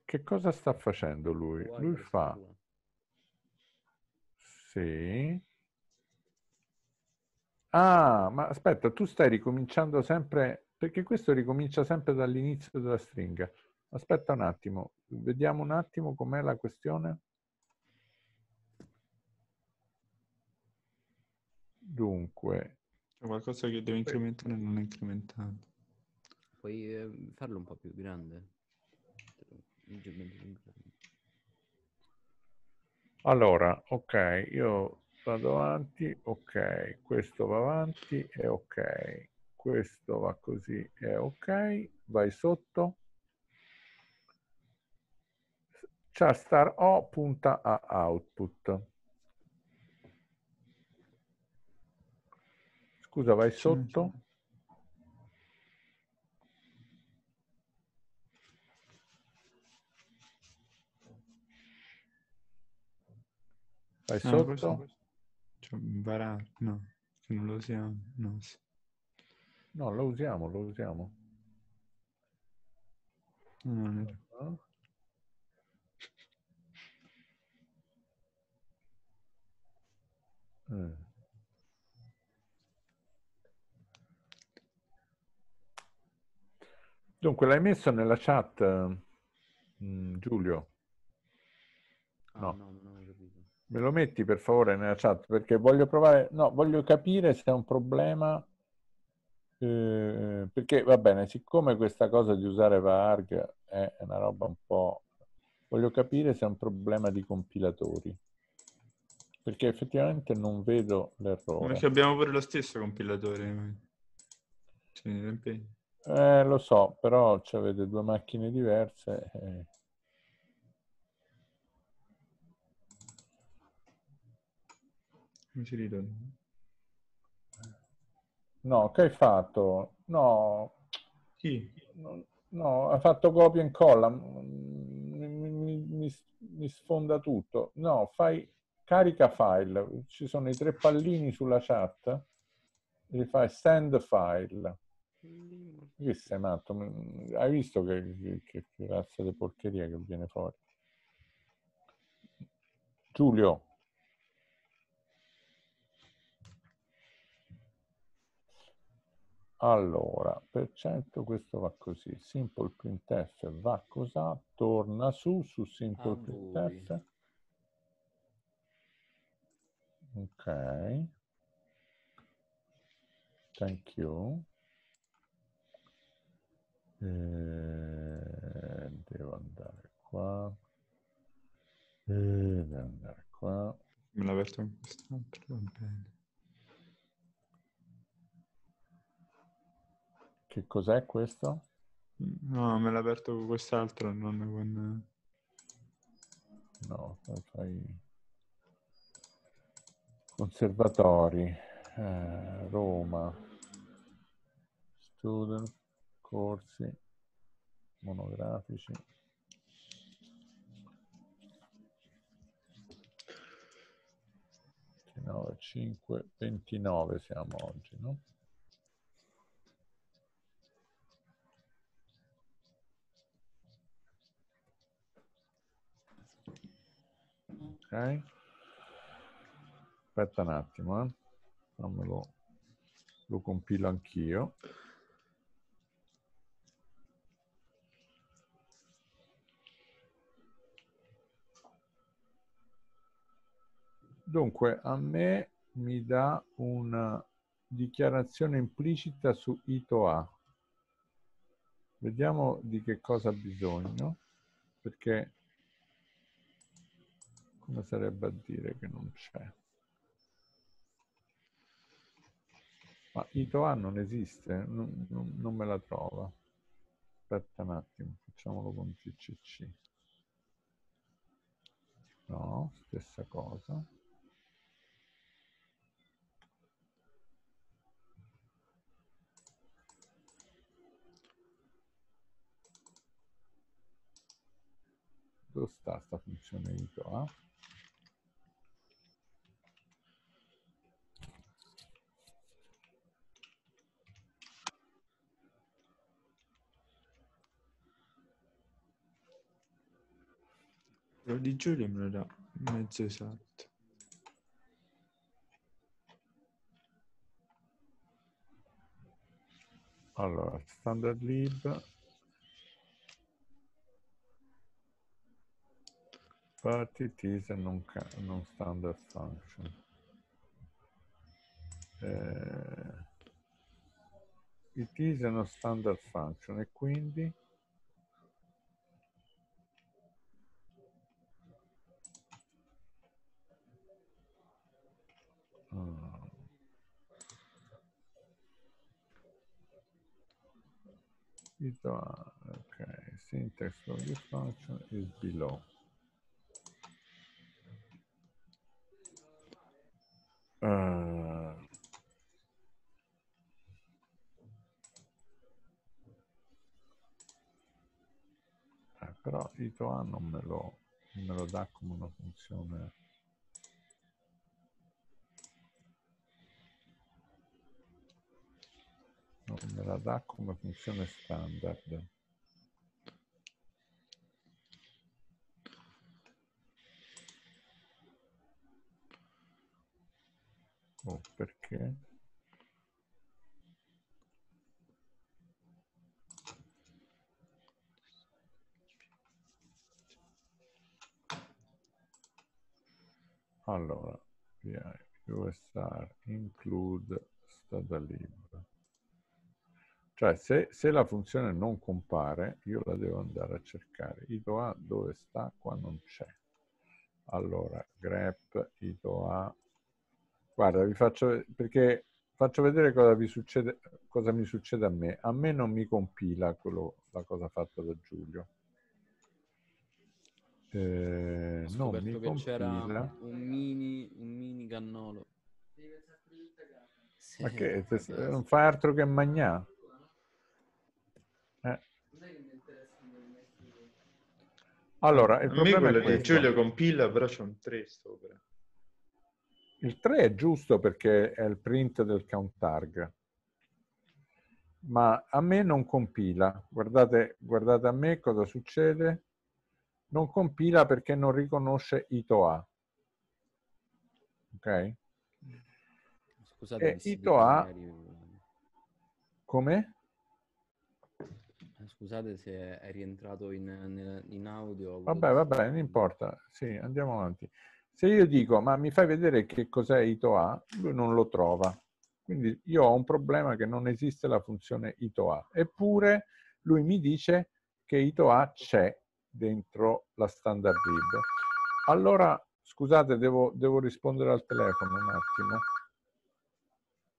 Che cosa sta facendo lui? lui fa... Sì. Ah, ma aspetta, tu stai ricominciando sempre, perché questo ricomincia sempre dall'inizio della stringa. Aspetta un attimo, vediamo un attimo com'è la questione. Dunque. C'è qualcosa che devo incrementare e non incrementare. Puoi ehm, farlo un po' più grande. Allora, ok, io vado avanti, ok, questo va avanti e ok, questo va così e ok, vai sotto. star O punta a output. Scusa, vai sotto. Vai ah, sotto. No, questo, Cioè, barat... no, non lo usiamo. No, sì. no, lo usiamo, lo usiamo. Oh, non era. Eh? Dunque, l'hai messo nella chat, mm, Giulio? No. Ah, no, Me lo metti per favore nella chat perché voglio provare, no, voglio capire se è un problema. Eh, perché va bene, siccome questa cosa di usare Varg è una roba un po'. Voglio capire se è un problema di compilatori. Perché effettivamente non vedo l'errore. Perché abbiamo pure lo stesso compilatore. Eh, eh lo so, però avete due macchine diverse. E... Eh. Come si ridono? No, che hai fatto? No. Chi? No, no ha fatto copia e incolla. Mm, mi, mi, mi, mi, sfonda tutto. No, fai carica file. Ci sono i tre pallini sulla chat. E fai send file. Che sei matto? Hai visto che, che, che, che razza di porcheria che viene fuori? Giulio. Allora, per certo questo va così, simple printf va così, torna su, su simple printf. Ok. Thank you. E... Eh, devo andare qua. E... Eh, devo andare qua. Me la metto in quest'altro, va bene. Che cos'è questo? No, me l'ha aperto con quest'altro, non con... No, fai... Conservatori, eh, Roma, student, corsi, monografici. No, 5, 29 siamo oggi, no? Aspetta un attimo, eh. Fammelo, lo compilo anch'io. Dunque, a me mi dà una dichiarazione implicita su ito A. Vediamo di che cosa ha bisogno, perché come sarebbe a dire che non c'è? Ma Itoa non esiste, non, non, non me la trova. Aspetta un attimo, facciamolo con CCC. No, stessa cosa. dove sta sta funzione eh. di qua? Lo di Giulio me lo dà mezzo esatto. Allora, standard lib But it is a non-standard function. Eh, it is a non-standard function e quindi ah. it, uh, okay, syntax of this function is below. Uh, però ITOA non me lo, non me lo dà come una funzione non me la dà come funzione standard Oh, perché? Allora, USR include stada lib. Cioè, se, se, la funzione non compare, io la devo andare a cercare. IDO A dove sta? Qua non c'è. Allora, grep IDO A Guarda, vi faccio perché faccio vedere cosa, vi succede, cosa mi succede a me. A me non mi compila quello, la cosa fatta da Giulio. Eh, Ho scoperto non mi che c'era un mini, un mini cannolo. Ma che non fa altro che magnà. Eh. Allora, il problema è che Giulio compila, però c'è un 3 sopra. Il 3 è giusto perché è il print del count targ, ma a me non compila. Guardate, guardate a me cosa succede. Non compila perché non riconosce ITO A. Ok? Scusate, e ITO eh, Come? Scusate se è rientrato in, in audio. Vabbè, vabbè, non importa. Sì, andiamo avanti. Se io dico, ma mi fai vedere che cos'è ITOA, lui non lo trova. Quindi io ho un problema che non esiste la funzione ITOA. Eppure lui mi dice che ITOA c'è dentro la standard lib. Allora, scusate, devo, devo, rispondere al telefono un attimo.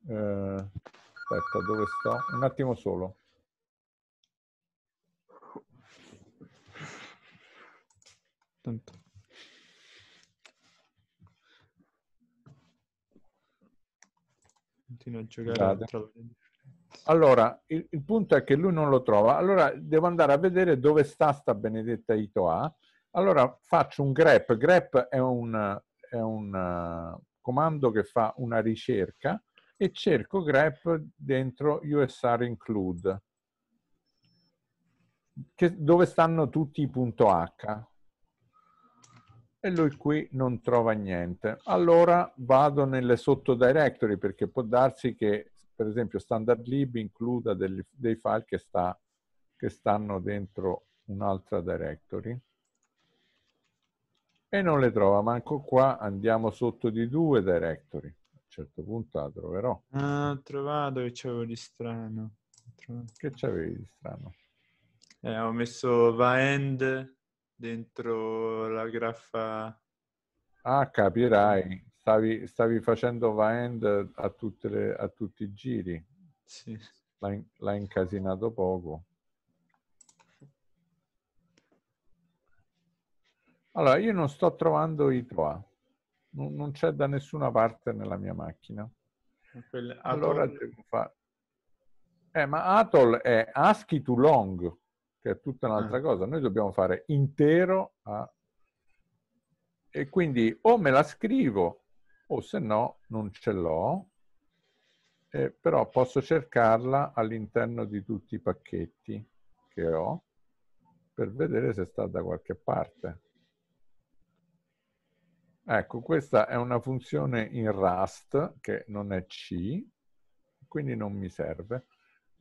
Eh, aspetta, dove sto? Un attimo solo. Tanto. continua a giocare. Esatto. Allora, il, il, punto è che lui non lo trova. Allora, devo andare a vedere dove sta sta benedetta Itoa. Allora, faccio un grep. Grep è un, è un uh, comando che fa una ricerca e cerco grep dentro USR include, che, dove stanno tutti i punto H e lui qui non trova niente. Allora vado nelle sottodirectory perché può darsi che per esempio standard lib includa degli, dei file che, sta, che stanno dentro un'altra directory e non le trova manco ecco qua andiamo sotto di due directory a un certo punto la troverò ah ho trovato che c'avevo di strano che c'avevi di strano eh, ho messo va end dentro la graffa. Ah, capirai. Eh. Stavi, stavi facendo va-end a, le, a tutti i giri. Sì. L'ha, incasinato poco. Allora, io non sto trovando i toa. Non, non c'è da nessuna parte nella mia macchina. Quelle, allora devo fare... Eh, ma Atol è ASCII to long che è tutta un'altra ah. cosa. Noi dobbiamo fare intero a... E quindi o me la scrivo o se no non ce l'ho, eh, però posso cercarla all'interno di tutti i pacchetti che ho per vedere se sta da qualche parte. Ecco, questa è una funzione in Rust che non è C, quindi non mi serve.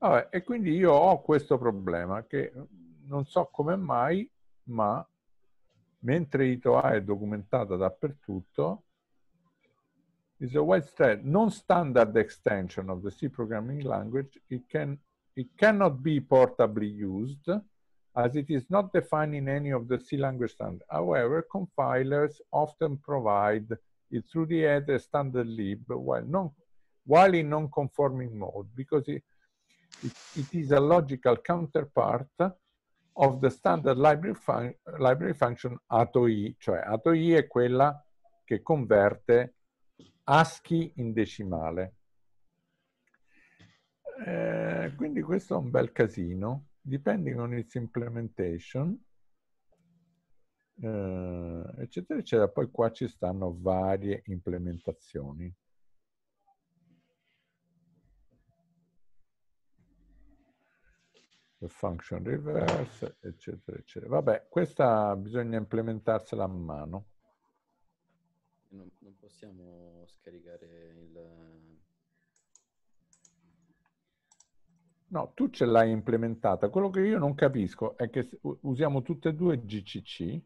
Vabbè, e quindi io ho questo problema che non so come mai, ma mentre Itoa è documentata dappertutto, is a widespread non-standard extension of the C programming language. It, can, it cannot be portably used as it is not defined in any of the C language standards. However, compilers often provide it through the header standard lib while, non, while in non-conforming mode because it, It, it is a logical counterpart of the standard library, fun library function ATOI, cioè ATOI è quella che converte ASCII in decimale. Eh, quindi questo è un bel casino. Depending on its implementation, eh, eccetera, eccetera. Poi qua ci stanno varie implementazioni. function reverse, eccetera, eccetera. Vabbè, questa bisogna implementarsela a mano. Non, non possiamo scaricare il... No, tu ce l'hai implementata. Quello che io non capisco è che usiamo tutte e due GCC,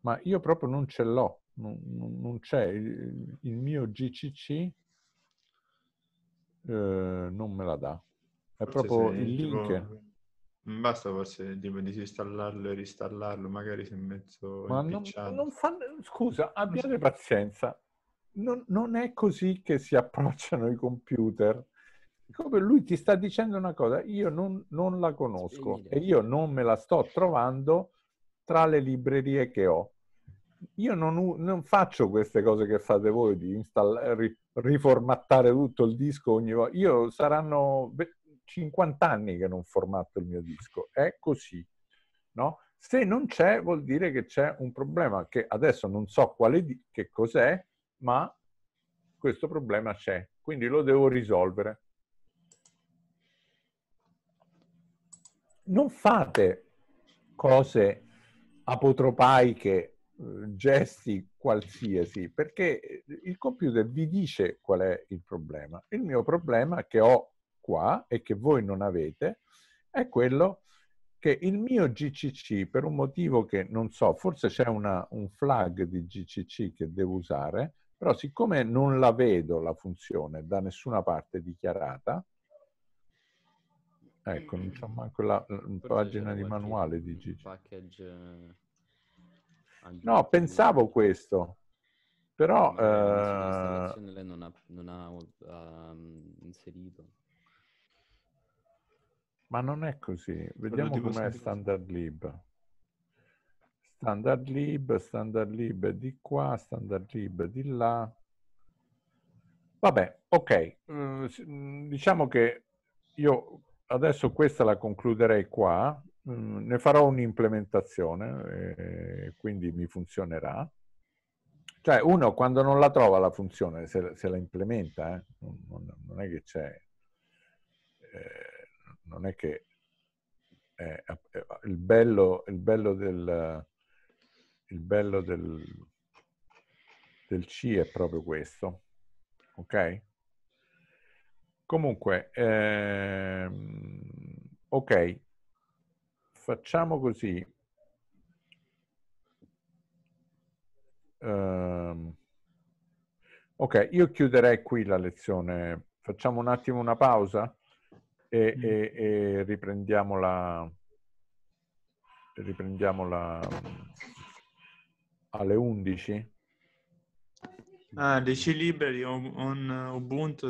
ma io proprio non ce l'ho, non, non c'è il, il, mio GCC, eh, non me la dà. È proprio il link. Tipo... Mm, basta forse tipo, disinstallarlo e ristallarlo, magari se mezzo Ma non, non fa... Scusa, abbiate pazienza. Non, non, è così che si approcciano i computer. Come lui ti sta dicendo una cosa, io non, non la conosco Spirito. e io non me la sto trovando tra le librerie che ho. Io non, non faccio queste cose che fate voi di install- riformattare tutto il disco ogni volta. Io saranno 50 anni che non formatto il mio disco, è così, no? Se non c'è vuol dire che c'è un problema che adesso non so quale di, che cos'è, ma questo problema c'è, quindi lo devo risolvere. Non fate cose apotropaiche, eh, gesti qualsiasi, perché il computer vi dice qual è il problema. Il mio problema è che ho qua e che voi non avete, è quello che il mio GCC, per un motivo che non so, forse c'è una, un flag di GCC che devo usare, però siccome non la vedo la funzione da nessuna parte dichiarata, ecco, non c'è mm. manco la, la pagina di manuale di GCC. Package... Eh, no, pensavo questo, però... Eh, non ha, non ha uh, inserito. Ma non è così. Vediamo com'è Standard Lib. Standard Lib, Standard Lib di qua, Standard Lib di là. Vabbè, ok. Uhm, mhmm, diciamo che io adesso questa la concluderei qua. Uhm, ne farò un'implementazione, eh, quindi mi funzionerà. Cioè, uno quando non la trova la funzione, se, la implementa, eh? non, è che c'è... Eh, non è che eh, il, bello, il bello, del, il bello del, del C è proprio questo, ok? Comunque, ehm, ok, facciamo così. Um, ok, io chiuderei qui la lezione. Facciamo un attimo una pausa? e, mm. e, e riprendiamo la... Riprendiamo la... alle 11? Ah, dici liberi on, on Ubuntu